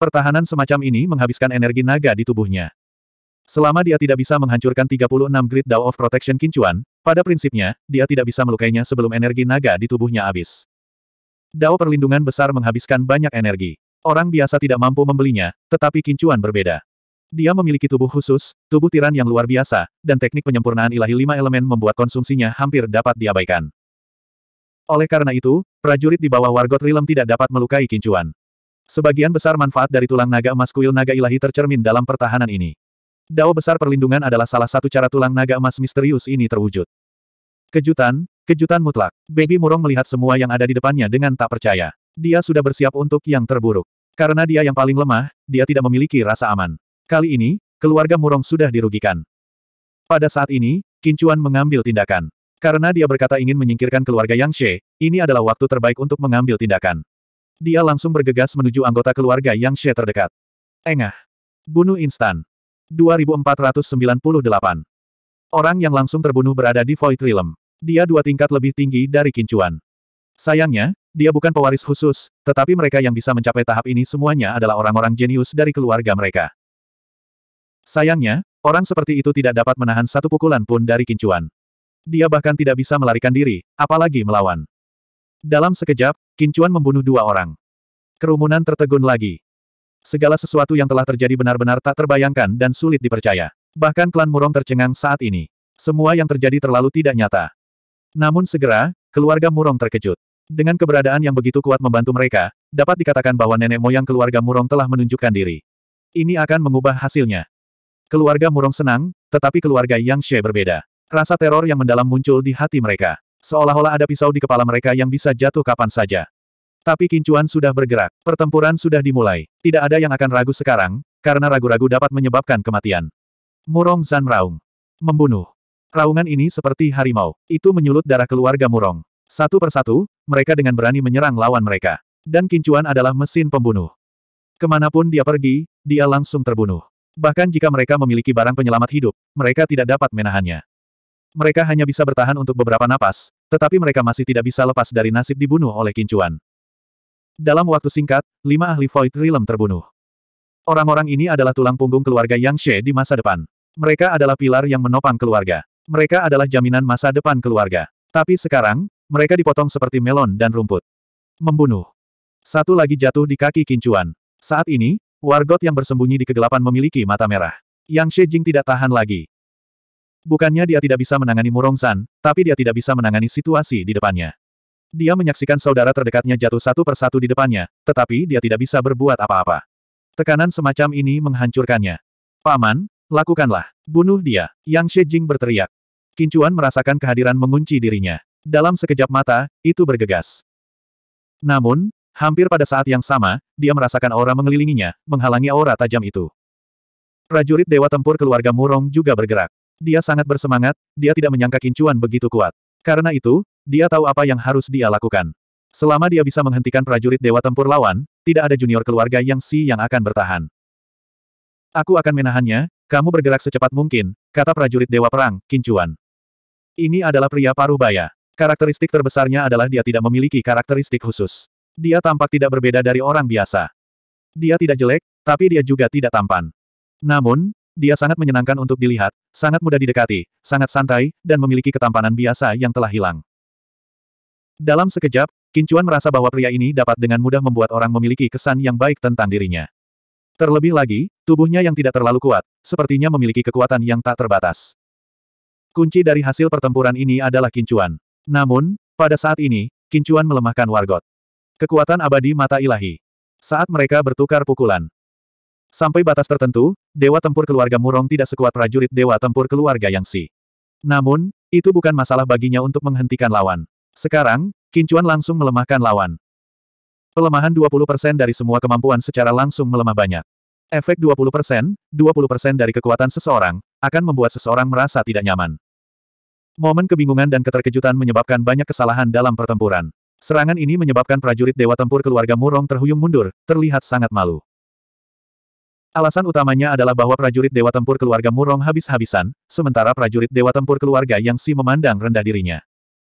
Pertahanan semacam ini menghabiskan energi naga di tubuhnya. Selama dia tidak bisa menghancurkan 36 grid Dao of Protection Kincuan, pada prinsipnya, dia tidak bisa melukainya sebelum energi naga di tubuhnya habis. Dao perlindungan besar menghabiskan banyak energi. Orang biasa tidak mampu membelinya, tetapi Kincuan berbeda. Dia memiliki tubuh khusus, tubuh tiran yang luar biasa, dan teknik penyempurnaan ilahi lima elemen membuat konsumsinya hampir dapat diabaikan. Oleh karena itu, prajurit di bawah Wargot Rilem tidak dapat melukai Kincuan. Sebagian besar manfaat dari tulang naga emas kuil naga ilahi tercermin dalam pertahanan ini. Dao besar perlindungan adalah salah satu cara tulang naga emas misterius ini terwujud. Kejutan, kejutan mutlak. Baby Murong melihat semua yang ada di depannya dengan tak percaya. Dia sudah bersiap untuk yang terburuk. Karena dia yang paling lemah, dia tidak memiliki rasa aman. Kali ini, keluarga Murong sudah dirugikan. Pada saat ini, Kincuan mengambil tindakan. Karena dia berkata ingin menyingkirkan keluarga Yang She, ini adalah waktu terbaik untuk mengambil tindakan. Dia langsung bergegas menuju anggota keluarga Yang Xie terdekat. Engah. Bunuh instan. 2498. Orang yang langsung terbunuh berada di Void Realm. Dia dua tingkat lebih tinggi dari Kincuan. Sayangnya, dia bukan pewaris khusus, tetapi mereka yang bisa mencapai tahap ini semuanya adalah orang-orang jenius dari keluarga mereka. Sayangnya, orang seperti itu tidak dapat menahan satu pukulan pun dari Kincuan. Dia bahkan tidak bisa melarikan diri, apalagi melawan. Dalam sekejap, Kincuan membunuh dua orang. Kerumunan tertegun lagi. Segala sesuatu yang telah terjadi benar-benar tak terbayangkan dan sulit dipercaya. Bahkan klan Murong tercengang saat ini. Semua yang terjadi terlalu tidak nyata. Namun segera, keluarga Murong terkejut. Dengan keberadaan yang begitu kuat membantu mereka, dapat dikatakan bahwa nenek moyang keluarga Murong telah menunjukkan diri. Ini akan mengubah hasilnya. Keluarga Murong senang, tetapi keluarga Yang Xie berbeda. Rasa teror yang mendalam muncul di hati mereka. Seolah-olah ada pisau di kepala mereka yang bisa jatuh kapan saja. Tapi kincuan sudah bergerak, pertempuran sudah dimulai. Tidak ada yang akan ragu sekarang, karena ragu-ragu dapat menyebabkan kematian. Murong Zan Raung. Membunuh. Raungan ini seperti harimau, itu menyulut darah keluarga Murong. Satu persatu, mereka dengan berani menyerang lawan mereka. Dan kincuan adalah mesin pembunuh. Kemanapun dia pergi, dia langsung terbunuh. Bahkan jika mereka memiliki barang penyelamat hidup, mereka tidak dapat menahannya. Mereka hanya bisa bertahan untuk beberapa napas, tetapi mereka masih tidak bisa lepas dari nasib dibunuh oleh kincuan. Dalam waktu singkat, lima ahli Void Realm terbunuh. Orang-orang ini adalah tulang punggung keluarga Yang She di masa depan. Mereka adalah pilar yang menopang keluarga. Mereka adalah jaminan masa depan keluarga. Tapi sekarang, mereka dipotong seperti melon dan rumput. Membunuh. Satu lagi jatuh di kaki kincuan. Saat ini, Wargot yang bersembunyi di kegelapan memiliki mata merah. Yang She Jing tidak tahan lagi. Bukannya dia tidak bisa menangani Murongsan, tapi dia tidak bisa menangani situasi di depannya. Dia menyaksikan saudara terdekatnya jatuh satu persatu di depannya, tetapi dia tidak bisa berbuat apa-apa. Tekanan semacam ini menghancurkannya. Paman, lakukanlah. Bunuh dia. Yang Shijing berteriak. Kincuan merasakan kehadiran mengunci dirinya. Dalam sekejap mata, itu bergegas. Namun, hampir pada saat yang sama, dia merasakan aura mengelilinginya, menghalangi aura tajam itu. Prajurit Dewa Tempur keluarga Murong juga bergerak. Dia sangat bersemangat, dia tidak menyangka kincuan begitu kuat. Karena itu, dia tahu apa yang harus dia lakukan. Selama dia bisa menghentikan prajurit dewa tempur lawan, tidak ada junior keluarga yang si yang akan bertahan. Aku akan menahannya, kamu bergerak secepat mungkin, kata prajurit dewa perang, kincuan. Ini adalah pria paruh baya. Karakteristik terbesarnya adalah dia tidak memiliki karakteristik khusus. Dia tampak tidak berbeda dari orang biasa. Dia tidak jelek, tapi dia juga tidak tampan. Namun, dia sangat menyenangkan untuk dilihat, sangat mudah didekati, sangat santai, dan memiliki ketampanan biasa yang telah hilang. Dalam sekejap, Kincuan merasa bahwa pria ini dapat dengan mudah membuat orang memiliki kesan yang baik tentang dirinya. Terlebih lagi, tubuhnya yang tidak terlalu kuat, sepertinya memiliki kekuatan yang tak terbatas. Kunci dari hasil pertempuran ini adalah Kincuan. Namun, pada saat ini, Kincuan melemahkan Wargot. Kekuatan abadi mata ilahi. Saat mereka bertukar pukulan, Sampai batas tertentu, Dewa Tempur keluarga Murong tidak sekuat prajurit Dewa Tempur keluarga Yang Si. Namun, itu bukan masalah baginya untuk menghentikan lawan. Sekarang, Kincuan langsung melemahkan lawan. Pelemahan 20% dari semua kemampuan secara langsung melemah banyak. Efek 20%, 20% dari kekuatan seseorang, akan membuat seseorang merasa tidak nyaman. Momen kebingungan dan keterkejutan menyebabkan banyak kesalahan dalam pertempuran. Serangan ini menyebabkan prajurit Dewa Tempur keluarga Murong terhuyung mundur, terlihat sangat malu. Alasan utamanya adalah bahwa prajurit Dewa Tempur keluarga Murong habis-habisan, sementara prajurit Dewa Tempur keluarga Yang Si memandang rendah dirinya.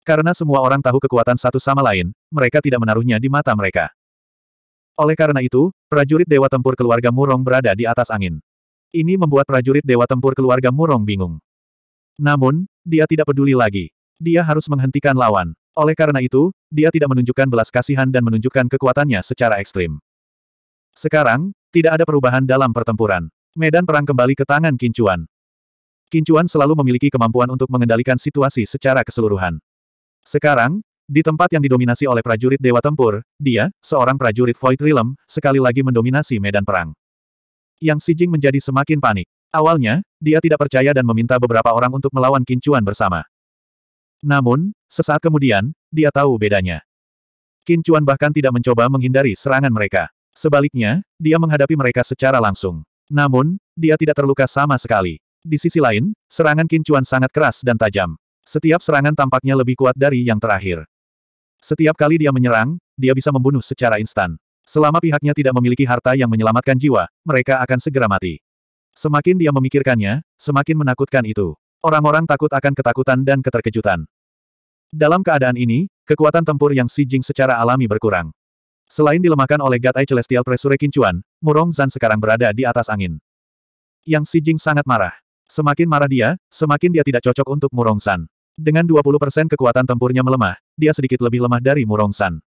Karena semua orang tahu kekuatan satu sama lain, mereka tidak menaruhnya di mata mereka. Oleh karena itu, prajurit Dewa Tempur keluarga Murong berada di atas angin. Ini membuat prajurit Dewa Tempur keluarga Murong bingung. Namun, dia tidak peduli lagi. Dia harus menghentikan lawan. Oleh karena itu, dia tidak menunjukkan belas kasihan dan menunjukkan kekuatannya secara ekstrim. Sekarang, tidak ada perubahan dalam pertempuran. Medan perang kembali ke tangan Kincuan. Kincuan selalu memiliki kemampuan untuk mengendalikan situasi secara keseluruhan. Sekarang, di tempat yang didominasi oleh prajurit Dewa Tempur, dia, seorang prajurit Void Realm, sekali lagi mendominasi medan perang. Yang Sijing menjadi semakin panik. Awalnya, dia tidak percaya dan meminta beberapa orang untuk melawan Kincuan bersama. Namun, sesaat kemudian, dia tahu bedanya. Kincuan bahkan tidak mencoba menghindari serangan mereka. Sebaliknya, dia menghadapi mereka secara langsung. Namun, dia tidak terluka sama sekali. Di sisi lain, serangan Kincuan sangat keras dan tajam. Setiap serangan tampaknya lebih kuat dari yang terakhir. Setiap kali dia menyerang, dia bisa membunuh secara instan. Selama pihaknya tidak memiliki harta yang menyelamatkan jiwa, mereka akan segera mati. Semakin dia memikirkannya, semakin menakutkan itu. Orang-orang takut akan ketakutan dan keterkejutan. Dalam keadaan ini, kekuatan tempur yang Si Jing secara alami berkurang. Selain dilemahkan oleh Gatai Celestial Pressure Kincuan, Murong Zan sekarang berada di atas angin. Yang Xi Jing sangat marah. Semakin marah dia, semakin dia tidak cocok untuk Murong San. Dengan 20% kekuatan tempurnya melemah, dia sedikit lebih lemah dari Murong San.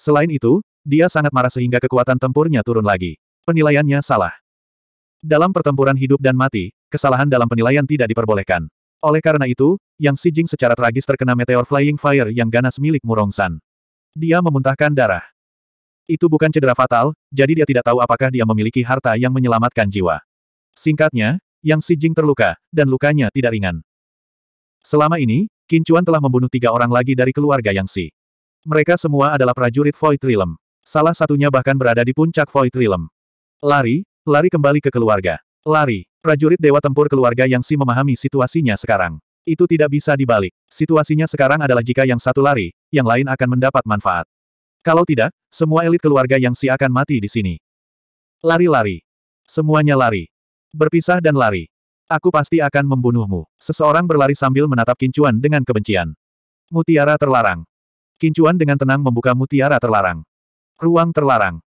Selain itu, dia sangat marah sehingga kekuatan tempurnya turun lagi. Penilaiannya salah. Dalam pertempuran hidup dan mati, kesalahan dalam penilaian tidak diperbolehkan. Oleh karena itu, Yang Jing secara tragis terkena meteor Flying Fire yang ganas milik Murong San. Dia memuntahkan darah. Itu bukan cedera fatal, jadi dia tidak tahu apakah dia memiliki harta yang menyelamatkan jiwa. Singkatnya, Yang Si Jing terluka, dan lukanya tidak ringan. Selama ini, Qin Chuan telah membunuh tiga orang lagi dari keluarga Yang Si. Mereka semua adalah prajurit Void Realm. Salah satunya bahkan berada di puncak Void Realm. Lari, lari kembali ke keluarga. Lari, prajurit Dewa Tempur keluarga Yang Si memahami situasinya sekarang. Itu tidak bisa dibalik. Situasinya sekarang adalah jika yang satu lari, yang lain akan mendapat manfaat. Kalau tidak, semua elit keluarga yang si akan mati di sini. Lari-lari. Semuanya lari. Berpisah dan lari. Aku pasti akan membunuhmu. Seseorang berlari sambil menatap Kincuan dengan kebencian. Mutiara terlarang. Kincuan dengan tenang membuka mutiara terlarang. Ruang terlarang.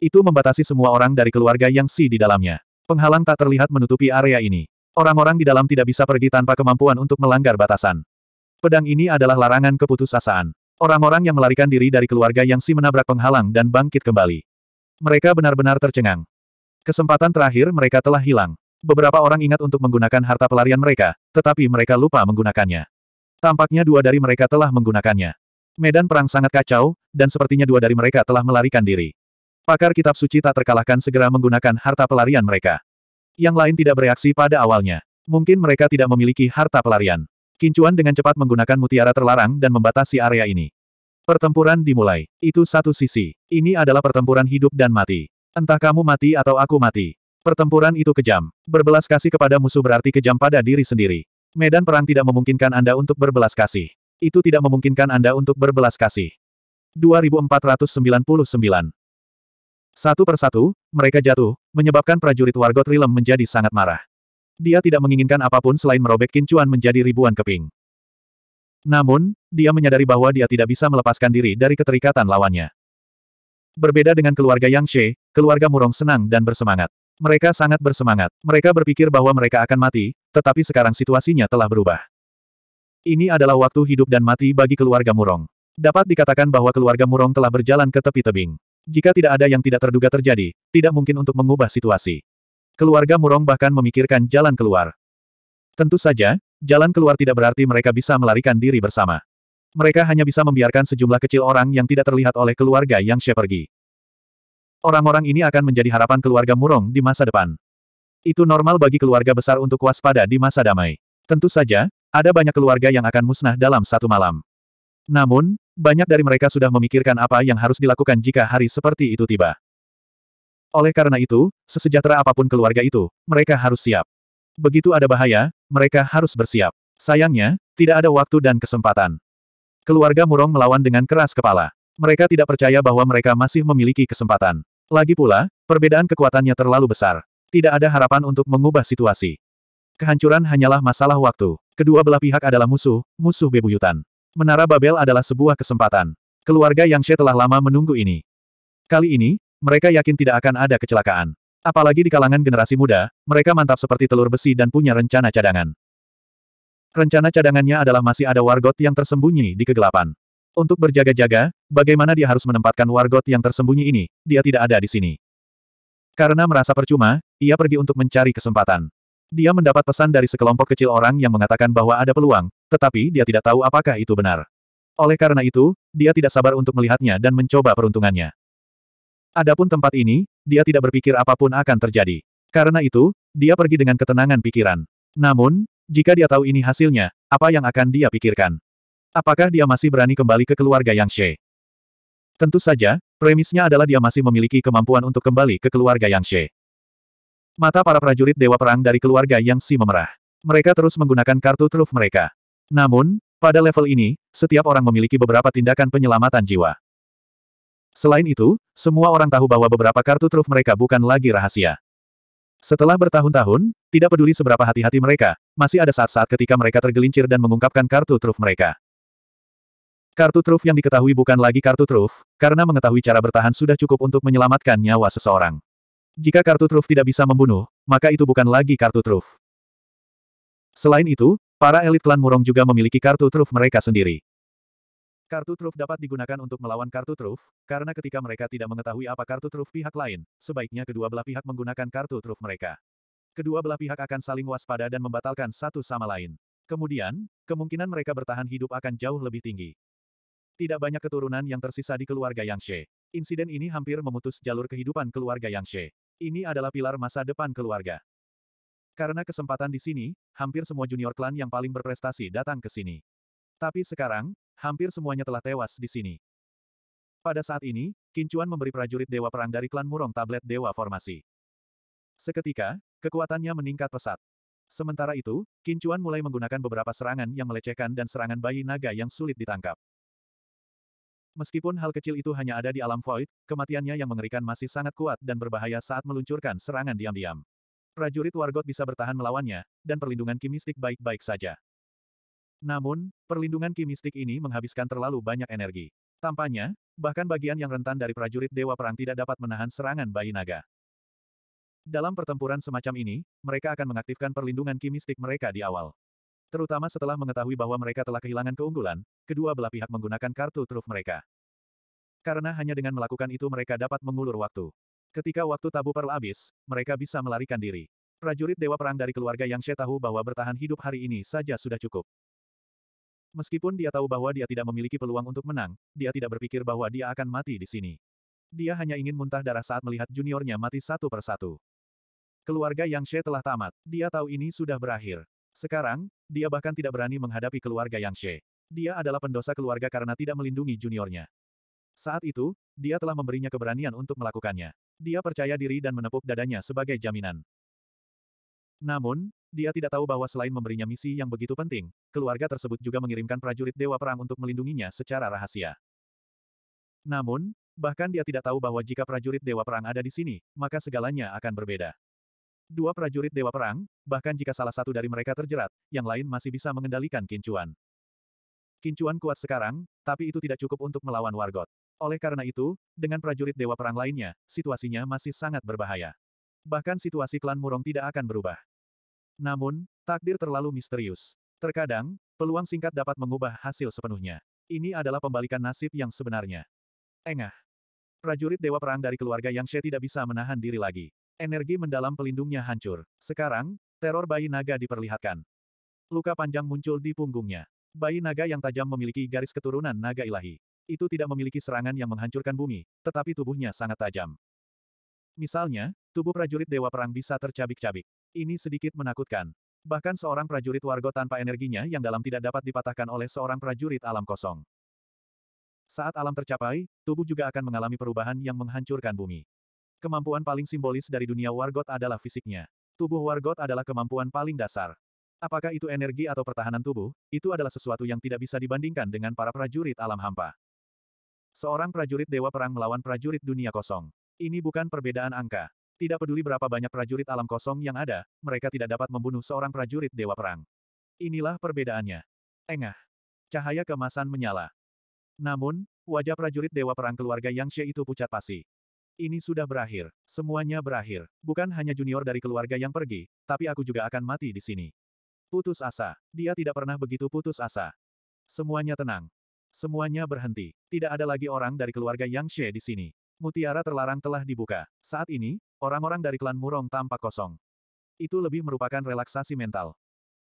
Itu membatasi semua orang dari keluarga yang si di dalamnya. Penghalang tak terlihat menutupi area ini. Orang-orang di dalam tidak bisa pergi tanpa kemampuan untuk melanggar batasan. Pedang ini adalah larangan keputusasaan. Orang-orang yang melarikan diri dari keluarga Yang Si menabrak penghalang dan bangkit kembali. Mereka benar-benar tercengang. Kesempatan terakhir mereka telah hilang. Beberapa orang ingat untuk menggunakan harta pelarian mereka, tetapi mereka lupa menggunakannya. Tampaknya dua dari mereka telah menggunakannya. Medan perang sangat kacau, dan sepertinya dua dari mereka telah melarikan diri. Pakar kitab suci tak terkalahkan segera menggunakan harta pelarian mereka. Yang lain tidak bereaksi pada awalnya. Mungkin mereka tidak memiliki harta pelarian. Kincuan dengan cepat menggunakan mutiara terlarang dan membatasi area ini. Pertempuran dimulai. Itu satu sisi. Ini adalah pertempuran hidup dan mati. Entah kamu mati atau aku mati. Pertempuran itu kejam. Berbelas kasih kepada musuh berarti kejam pada diri sendiri. Medan perang tidak memungkinkan Anda untuk berbelas kasih. Itu tidak memungkinkan Anda untuk berbelas kasih. 2499 Satu persatu, mereka jatuh, menyebabkan prajurit Wargot Rilem menjadi sangat marah. Dia tidak menginginkan apapun selain merobek kincuan menjadi ribuan keping. Namun, dia menyadari bahwa dia tidak bisa melepaskan diri dari keterikatan lawannya. Berbeda dengan keluarga Yang She, keluarga Murong senang dan bersemangat. Mereka sangat bersemangat. Mereka berpikir bahwa mereka akan mati, tetapi sekarang situasinya telah berubah. Ini adalah waktu hidup dan mati bagi keluarga Murong. Dapat dikatakan bahwa keluarga Murong telah berjalan ke tepi tebing. Jika tidak ada yang tidak terduga terjadi, tidak mungkin untuk mengubah situasi. Keluarga Murong bahkan memikirkan jalan keluar. Tentu saja, jalan keluar tidak berarti mereka bisa melarikan diri bersama. Mereka hanya bisa membiarkan sejumlah kecil orang yang tidak terlihat oleh keluarga yang She pergi. Orang-orang ini akan menjadi harapan keluarga Murong di masa depan. Itu normal bagi keluarga besar untuk waspada di masa damai. Tentu saja, ada banyak keluarga yang akan musnah dalam satu malam. Namun, banyak dari mereka sudah memikirkan apa yang harus dilakukan jika hari seperti itu tiba. Oleh karena itu, sesejahtera apapun keluarga itu, mereka harus siap. Begitu ada bahaya, mereka harus bersiap. Sayangnya, tidak ada waktu dan kesempatan. Keluarga Murong melawan dengan keras kepala. Mereka tidak percaya bahwa mereka masih memiliki kesempatan. Lagi pula, perbedaan kekuatannya terlalu besar. Tidak ada harapan untuk mengubah situasi. Kehancuran hanyalah masalah waktu. Kedua belah pihak adalah musuh, musuh bebuyutan. Menara Babel adalah sebuah kesempatan. Keluarga Yang telah lama menunggu ini. Kali ini, mereka yakin tidak akan ada kecelakaan. Apalagi di kalangan generasi muda, mereka mantap seperti telur besi dan punya rencana cadangan. Rencana cadangannya adalah masih ada wargot yang tersembunyi di kegelapan. Untuk berjaga-jaga, bagaimana dia harus menempatkan wargot yang tersembunyi ini, dia tidak ada di sini. Karena merasa percuma, ia pergi untuk mencari kesempatan. Dia mendapat pesan dari sekelompok kecil orang yang mengatakan bahwa ada peluang, tetapi dia tidak tahu apakah itu benar. Oleh karena itu, dia tidak sabar untuk melihatnya dan mencoba peruntungannya. Adapun tempat ini, dia tidak berpikir apapun akan terjadi. Karena itu, dia pergi dengan ketenangan pikiran. Namun, jika dia tahu ini hasilnya, apa yang akan dia pikirkan? Apakah dia masih berani kembali ke keluarga Yang She? Tentu saja, premisnya adalah dia masih memiliki kemampuan untuk kembali ke keluarga Yang She. Mata para prajurit Dewa Perang dari keluarga Yang Si memerah. Mereka terus menggunakan kartu truf mereka. Namun, pada level ini, setiap orang memiliki beberapa tindakan penyelamatan jiwa. Selain itu, semua orang tahu bahwa beberapa kartu truf mereka bukan lagi rahasia. Setelah bertahun-tahun, tidak peduli seberapa hati-hati mereka, masih ada saat-saat ketika mereka tergelincir dan mengungkapkan kartu truf mereka. Kartu truf yang diketahui bukan lagi kartu truf, karena mengetahui cara bertahan sudah cukup untuk menyelamatkan nyawa seseorang. Jika kartu truf tidak bisa membunuh, maka itu bukan lagi kartu truf. Selain itu, para elit klan Murong juga memiliki kartu truf mereka sendiri. Kartu truf dapat digunakan untuk melawan kartu truf, karena ketika mereka tidak mengetahui apa kartu truf pihak lain, sebaiknya kedua belah pihak menggunakan kartu truf mereka. Kedua belah pihak akan saling waspada dan membatalkan satu sama lain. Kemudian, kemungkinan mereka bertahan hidup akan jauh lebih tinggi. Tidak banyak keturunan yang tersisa di keluarga Yang She. Insiden ini hampir memutus jalur kehidupan keluarga Yang She. Ini adalah pilar masa depan keluarga. Karena kesempatan di sini, hampir semua junior klan yang paling berprestasi datang ke sini. Tapi sekarang, Hampir semuanya telah tewas di sini. Pada saat ini, Kincuan memberi prajurit Dewa Perang dari klan Murong tablet Dewa Formasi. Seketika, kekuatannya meningkat pesat. Sementara itu, Kincuan mulai menggunakan beberapa serangan yang melecehkan dan serangan bayi naga yang sulit ditangkap. Meskipun hal kecil itu hanya ada di alam void, kematiannya yang mengerikan masih sangat kuat dan berbahaya saat meluncurkan serangan diam-diam. Prajurit Wargot bisa bertahan melawannya, dan perlindungan kimistik baik-baik saja. Namun, perlindungan kimistik ini menghabiskan terlalu banyak energi. Tampaknya, bahkan bagian yang rentan dari prajurit Dewa Perang tidak dapat menahan serangan bayi naga. Dalam pertempuran semacam ini, mereka akan mengaktifkan perlindungan kimistik mereka di awal. Terutama setelah mengetahui bahwa mereka telah kehilangan keunggulan, kedua belah pihak menggunakan kartu truf mereka. Karena hanya dengan melakukan itu mereka dapat mengulur waktu. Ketika waktu tabu perl habis, mereka bisa melarikan diri. Prajurit Dewa Perang dari keluarga Yang saya tahu bahwa bertahan hidup hari ini saja sudah cukup. Meskipun dia tahu bahwa dia tidak memiliki peluang untuk menang, dia tidak berpikir bahwa dia akan mati di sini. Dia hanya ingin muntah darah saat melihat juniornya mati satu persatu. Keluarga Yang She telah tamat. Dia tahu ini sudah berakhir. Sekarang, dia bahkan tidak berani menghadapi keluarga Yang She. Dia adalah pendosa keluarga karena tidak melindungi juniornya. Saat itu, dia telah memberinya keberanian untuk melakukannya. Dia percaya diri dan menepuk dadanya sebagai jaminan. Namun, dia tidak tahu bahwa selain memberinya misi yang begitu penting, keluarga tersebut juga mengirimkan prajurit Dewa Perang untuk melindunginya secara rahasia. Namun, bahkan dia tidak tahu bahwa jika prajurit Dewa Perang ada di sini, maka segalanya akan berbeda. Dua prajurit Dewa Perang, bahkan jika salah satu dari mereka terjerat, yang lain masih bisa mengendalikan kincuan. Kincuan kuat sekarang, tapi itu tidak cukup untuk melawan Wargot. Oleh karena itu, dengan prajurit Dewa Perang lainnya, situasinya masih sangat berbahaya. Bahkan situasi klan Murong tidak akan berubah. Namun, takdir terlalu misterius. Terkadang, peluang singkat dapat mengubah hasil sepenuhnya. Ini adalah pembalikan nasib yang sebenarnya. Engah. Prajurit Dewa Perang dari keluarga Yang She tidak bisa menahan diri lagi. Energi mendalam pelindungnya hancur. Sekarang, teror bayi naga diperlihatkan. Luka panjang muncul di punggungnya. Bayi naga yang tajam memiliki garis keturunan naga ilahi. Itu tidak memiliki serangan yang menghancurkan bumi, tetapi tubuhnya sangat tajam. Misalnya, tubuh prajurit Dewa Perang bisa tercabik-cabik. Ini sedikit menakutkan. Bahkan seorang prajurit wargo tanpa energinya yang dalam tidak dapat dipatahkan oleh seorang prajurit alam kosong. Saat alam tercapai, tubuh juga akan mengalami perubahan yang menghancurkan bumi. Kemampuan paling simbolis dari dunia wargot adalah fisiknya. Tubuh wargot adalah kemampuan paling dasar. Apakah itu energi atau pertahanan tubuh, itu adalah sesuatu yang tidak bisa dibandingkan dengan para prajurit alam hampa. Seorang prajurit dewa perang melawan prajurit dunia kosong. Ini bukan perbedaan angka. Tidak peduli berapa banyak prajurit alam kosong yang ada, mereka tidak dapat membunuh seorang prajurit dewa perang. Inilah perbedaannya. Engah. Cahaya kemasan menyala. Namun, wajah prajurit dewa perang keluarga Yang Xie itu pucat pasi. Ini sudah berakhir. Semuanya berakhir. Bukan hanya junior dari keluarga yang pergi, tapi aku juga akan mati di sini. Putus asa. Dia tidak pernah begitu putus asa. Semuanya tenang. Semuanya berhenti. Tidak ada lagi orang dari keluarga Yang Xie di sini. Mutiara terlarang telah dibuka. Saat ini, orang-orang dari klan Murong tampak kosong. Itu lebih merupakan relaksasi mental.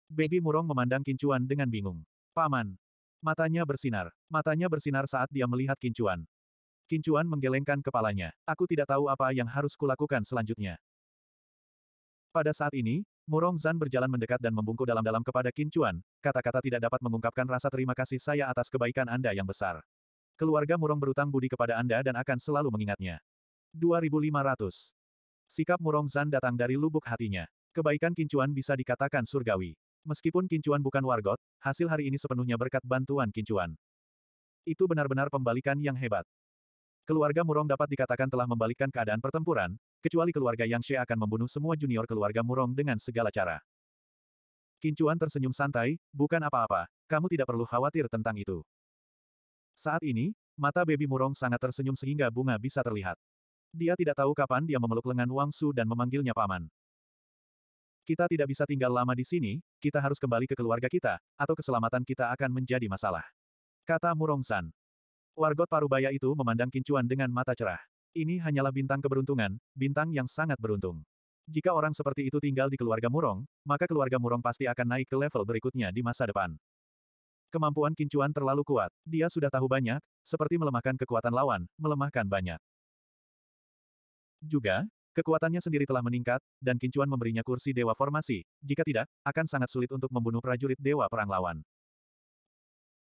Baby Murong memandang Kincuan dengan bingung. Paman. Matanya bersinar. Matanya bersinar saat dia melihat Kincuan. Kincuan menggelengkan kepalanya. Aku tidak tahu apa yang harus kulakukan selanjutnya. Pada saat ini, Murong Zan berjalan mendekat dan membungkuk dalam-dalam kepada Kincuan. Kata-kata tidak dapat mengungkapkan rasa terima kasih saya atas kebaikan Anda yang besar. Keluarga Murong berutang budi kepada Anda dan akan selalu mengingatnya. 2500. Sikap Murong Zan datang dari lubuk hatinya. Kebaikan Kincuan bisa dikatakan surgawi. Meskipun Kincuan bukan wargot, hasil hari ini sepenuhnya berkat bantuan Kincuan. Itu benar-benar pembalikan yang hebat. Keluarga Murong dapat dikatakan telah membalikkan keadaan pertempuran, kecuali keluarga Yang She akan membunuh semua junior keluarga Murong dengan segala cara. Kincuan tersenyum santai, bukan apa-apa, kamu tidak perlu khawatir tentang itu. Saat ini, mata baby murong sangat tersenyum sehingga bunga bisa terlihat. Dia tidak tahu kapan dia memeluk lengan Wang Su dan memanggilnya paman. Kita tidak bisa tinggal lama di sini, kita harus kembali ke keluarga kita, atau keselamatan kita akan menjadi masalah. Kata Murong San. Wargot Parubaya itu memandang Kincuan dengan mata cerah. Ini hanyalah bintang keberuntungan, bintang yang sangat beruntung. Jika orang seperti itu tinggal di keluarga Murong, maka keluarga Murong pasti akan naik ke level berikutnya di masa depan. Kemampuan Kincuan terlalu kuat, dia sudah tahu banyak, seperti melemahkan kekuatan lawan, melemahkan banyak. Juga, kekuatannya sendiri telah meningkat, dan Kincuan memberinya kursi Dewa Formasi, jika tidak, akan sangat sulit untuk membunuh prajurit Dewa Perang Lawan.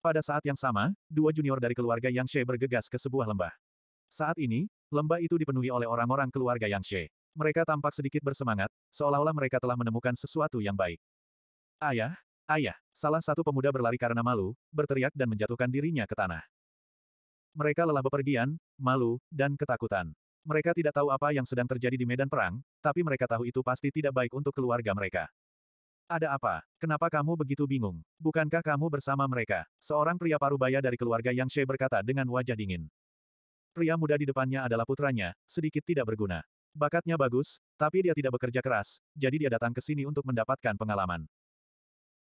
Pada saat yang sama, dua junior dari keluarga Yang She bergegas ke sebuah lembah. Saat ini, lembah itu dipenuhi oleh orang-orang keluarga Yang She. Mereka tampak sedikit bersemangat, seolah-olah mereka telah menemukan sesuatu yang baik. Ayah, Ayah, ya, salah satu pemuda berlari karena malu, berteriak dan menjatuhkan dirinya ke tanah. Mereka lelah bepergian, malu, dan ketakutan. Mereka tidak tahu apa yang sedang terjadi di medan perang, tapi mereka tahu itu pasti tidak baik untuk keluarga mereka. Ada apa? Kenapa kamu begitu bingung? Bukankah kamu bersama mereka? Seorang pria parubaya dari keluarga Yang She berkata dengan wajah dingin. Pria muda di depannya adalah putranya, sedikit tidak berguna. Bakatnya bagus, tapi dia tidak bekerja keras, jadi dia datang ke sini untuk mendapatkan pengalaman.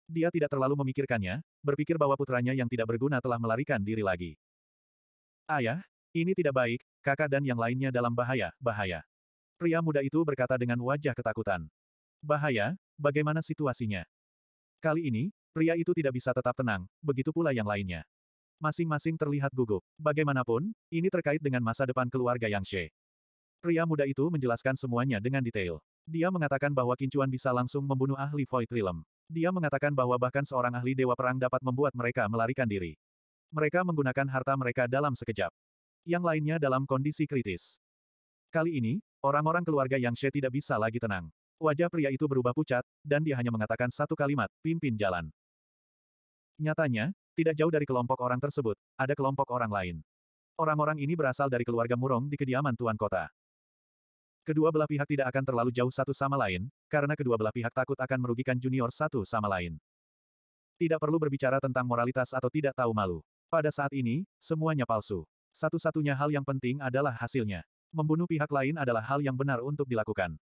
Dia tidak terlalu memikirkannya, berpikir bahwa putranya yang tidak berguna telah melarikan diri lagi. Ayah, ini tidak baik, kakak dan yang lainnya dalam bahaya, bahaya. Pria muda itu berkata dengan wajah ketakutan. Bahaya, bagaimana situasinya? Kali ini, pria itu tidak bisa tetap tenang, begitu pula yang lainnya. Masing-masing terlihat gugup. Bagaimanapun, ini terkait dengan masa depan keluarga Yang She. Pria muda itu menjelaskan semuanya dengan detail. Dia mengatakan bahwa kincuan bisa langsung membunuh ahli Void Realm. Dia mengatakan bahwa bahkan seorang ahli dewa perang dapat membuat mereka melarikan diri. Mereka menggunakan harta mereka dalam sekejap. Yang lainnya dalam kondisi kritis. Kali ini, orang-orang keluarga Yang She tidak bisa lagi tenang. Wajah pria itu berubah pucat, dan dia hanya mengatakan satu kalimat, pimpin jalan. Nyatanya, tidak jauh dari kelompok orang tersebut, ada kelompok orang lain. Orang-orang ini berasal dari keluarga Murong di kediaman Tuan Kota. Kedua belah pihak tidak akan terlalu jauh satu sama lain, karena kedua belah pihak takut akan merugikan junior satu sama lain. Tidak perlu berbicara tentang moralitas atau tidak tahu malu. Pada saat ini, semuanya palsu. Satu-satunya hal yang penting adalah hasilnya. Membunuh pihak lain adalah hal yang benar untuk dilakukan.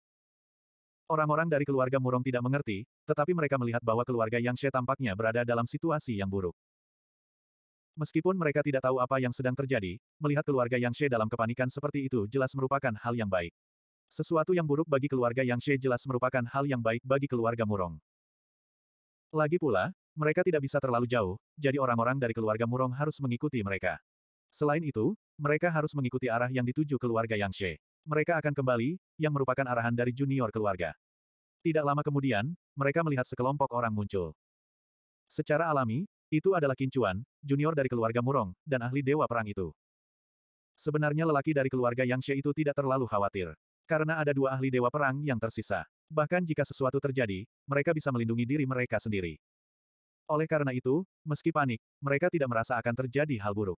Orang-orang dari keluarga Murong tidak mengerti, tetapi mereka melihat bahwa keluarga Yang She tampaknya berada dalam situasi yang buruk. Meskipun mereka tidak tahu apa yang sedang terjadi, melihat keluarga Yang She dalam kepanikan seperti itu jelas merupakan hal yang baik. Sesuatu yang buruk bagi keluarga Yang She jelas merupakan hal yang baik bagi keluarga Murong. Lagi pula, mereka tidak bisa terlalu jauh, jadi orang-orang dari keluarga Murong harus mengikuti mereka. Selain itu, mereka harus mengikuti arah yang dituju keluarga Yang She. Mereka akan kembali, yang merupakan arahan dari junior keluarga. Tidak lama kemudian, mereka melihat sekelompok orang muncul. Secara alami, itu adalah Kincuan, junior dari keluarga Murong, dan ahli dewa perang itu. Sebenarnya lelaki dari keluarga Yang She itu tidak terlalu khawatir karena ada dua ahli dewa perang yang tersisa. Bahkan jika sesuatu terjadi, mereka bisa melindungi diri mereka sendiri. Oleh karena itu, meski panik, mereka tidak merasa akan terjadi hal buruk.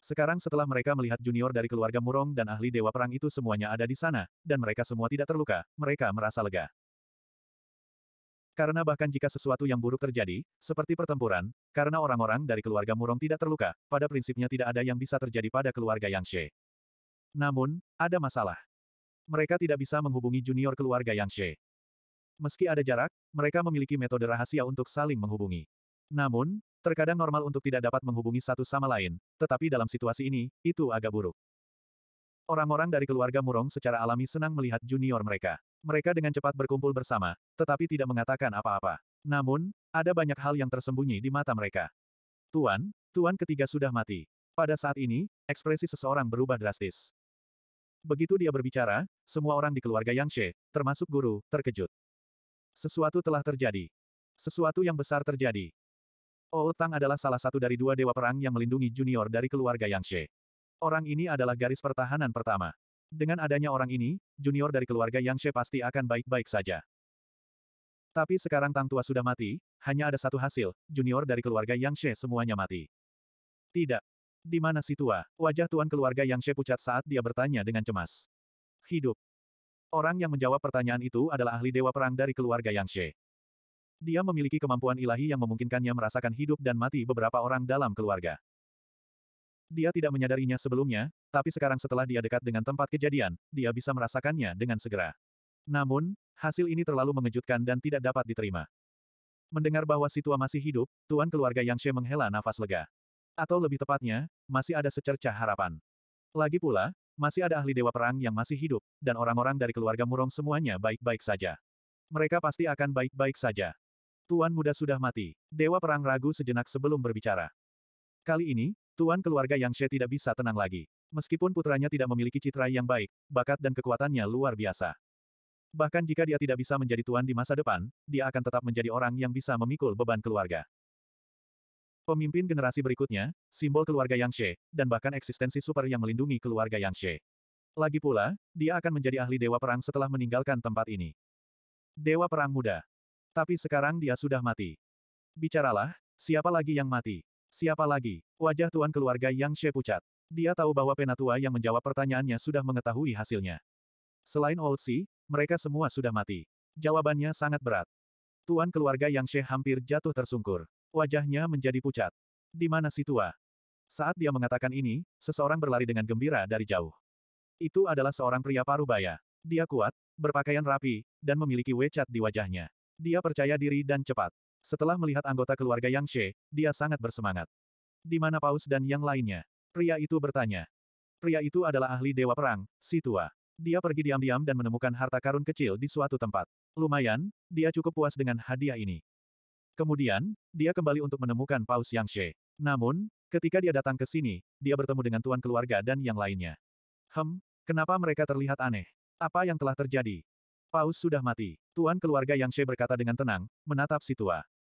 Sekarang setelah mereka melihat junior dari keluarga Murong dan ahli dewa perang itu semuanya ada di sana, dan mereka semua tidak terluka, mereka merasa lega. Karena bahkan jika sesuatu yang buruk terjadi, seperti pertempuran, karena orang-orang dari keluarga Murong tidak terluka, pada prinsipnya tidak ada yang bisa terjadi pada keluarga Yang Namun, ada masalah. Mereka tidak bisa menghubungi junior keluarga Yang She. Meski ada jarak, mereka memiliki metode rahasia untuk saling menghubungi. Namun, terkadang normal untuk tidak dapat menghubungi satu sama lain, tetapi dalam situasi ini, itu agak buruk. Orang-orang dari keluarga Murong secara alami senang melihat junior mereka. Mereka dengan cepat berkumpul bersama, tetapi tidak mengatakan apa-apa. Namun, ada banyak hal yang tersembunyi di mata mereka. Tuan, tuan ketiga sudah mati. Pada saat ini, ekspresi seseorang berubah drastis. Begitu dia berbicara, semua orang di keluarga Yang She, termasuk guru, terkejut. Sesuatu telah terjadi. Sesuatu yang besar terjadi. Old oh, Tang adalah salah satu dari dua dewa perang yang melindungi junior dari keluarga Yang She. Orang ini adalah garis pertahanan pertama. Dengan adanya orang ini, junior dari keluarga Yang She pasti akan baik-baik saja. Tapi sekarang Tang Tua sudah mati, hanya ada satu hasil, junior dari keluarga Yang She semuanya mati. Tidak. Di mana si tua? Wajah tuan keluarga yang She pucat saat dia bertanya dengan cemas. Hidup. Orang yang menjawab pertanyaan itu adalah ahli dewa perang dari keluarga yang She. Dia memiliki kemampuan ilahi yang memungkinkannya merasakan hidup dan mati beberapa orang dalam keluarga. Dia tidak menyadarinya sebelumnya, tapi sekarang setelah dia dekat dengan tempat kejadian, dia bisa merasakannya dengan segera. Namun, hasil ini terlalu mengejutkan dan tidak dapat diterima. Mendengar bahwa si tua masih hidup, tuan keluarga Yang She menghela nafas lega. Atau lebih tepatnya, masih ada secercah harapan. Lagi pula, masih ada ahli dewa perang yang masih hidup, dan orang-orang dari keluarga Murong semuanya baik-baik saja. Mereka pasti akan baik-baik saja. Tuan muda sudah mati. Dewa perang ragu sejenak sebelum berbicara. Kali ini, tuan keluarga Yang She tidak bisa tenang lagi. Meskipun putranya tidak memiliki citra yang baik, bakat dan kekuatannya luar biasa. Bahkan jika dia tidak bisa menjadi tuan di masa depan, dia akan tetap menjadi orang yang bisa memikul beban keluarga. Pemimpin generasi berikutnya, simbol keluarga Yang dan bahkan eksistensi super yang melindungi keluarga Yang Lagi pula, dia akan menjadi ahli Dewa Perang setelah meninggalkan tempat ini. Dewa Perang Muda. Tapi sekarang dia sudah mati. Bicaralah, siapa lagi yang mati? Siapa lagi? Wajah tuan keluarga Yang pucat. Dia tahu bahwa penatua yang menjawab pertanyaannya sudah mengetahui hasilnya. Selain Old Si, mereka semua sudah mati. Jawabannya sangat berat. Tuan keluarga Yang hampir jatuh tersungkur. Wajahnya menjadi pucat. Di mana si tua? Saat dia mengatakan ini, seseorang berlari dengan gembira dari jauh. Itu adalah seorang pria parubaya. Dia kuat, berpakaian rapi, dan memiliki wecat di wajahnya. Dia percaya diri dan cepat. Setelah melihat anggota keluarga Yang She, dia sangat bersemangat. Di mana Paus dan yang lainnya? Pria itu bertanya. Pria itu adalah ahli dewa perang, si tua. Dia pergi diam-diam dan menemukan harta karun kecil di suatu tempat. Lumayan, dia cukup puas dengan hadiah ini. Kemudian, dia kembali untuk menemukan paus Yang She. Namun, ketika dia datang ke sini, dia bertemu dengan tuan keluarga dan yang lainnya. Hem, kenapa mereka terlihat aneh? Apa yang telah terjadi? Paus sudah mati. Tuan keluarga Yang She berkata dengan tenang, menatap si tua.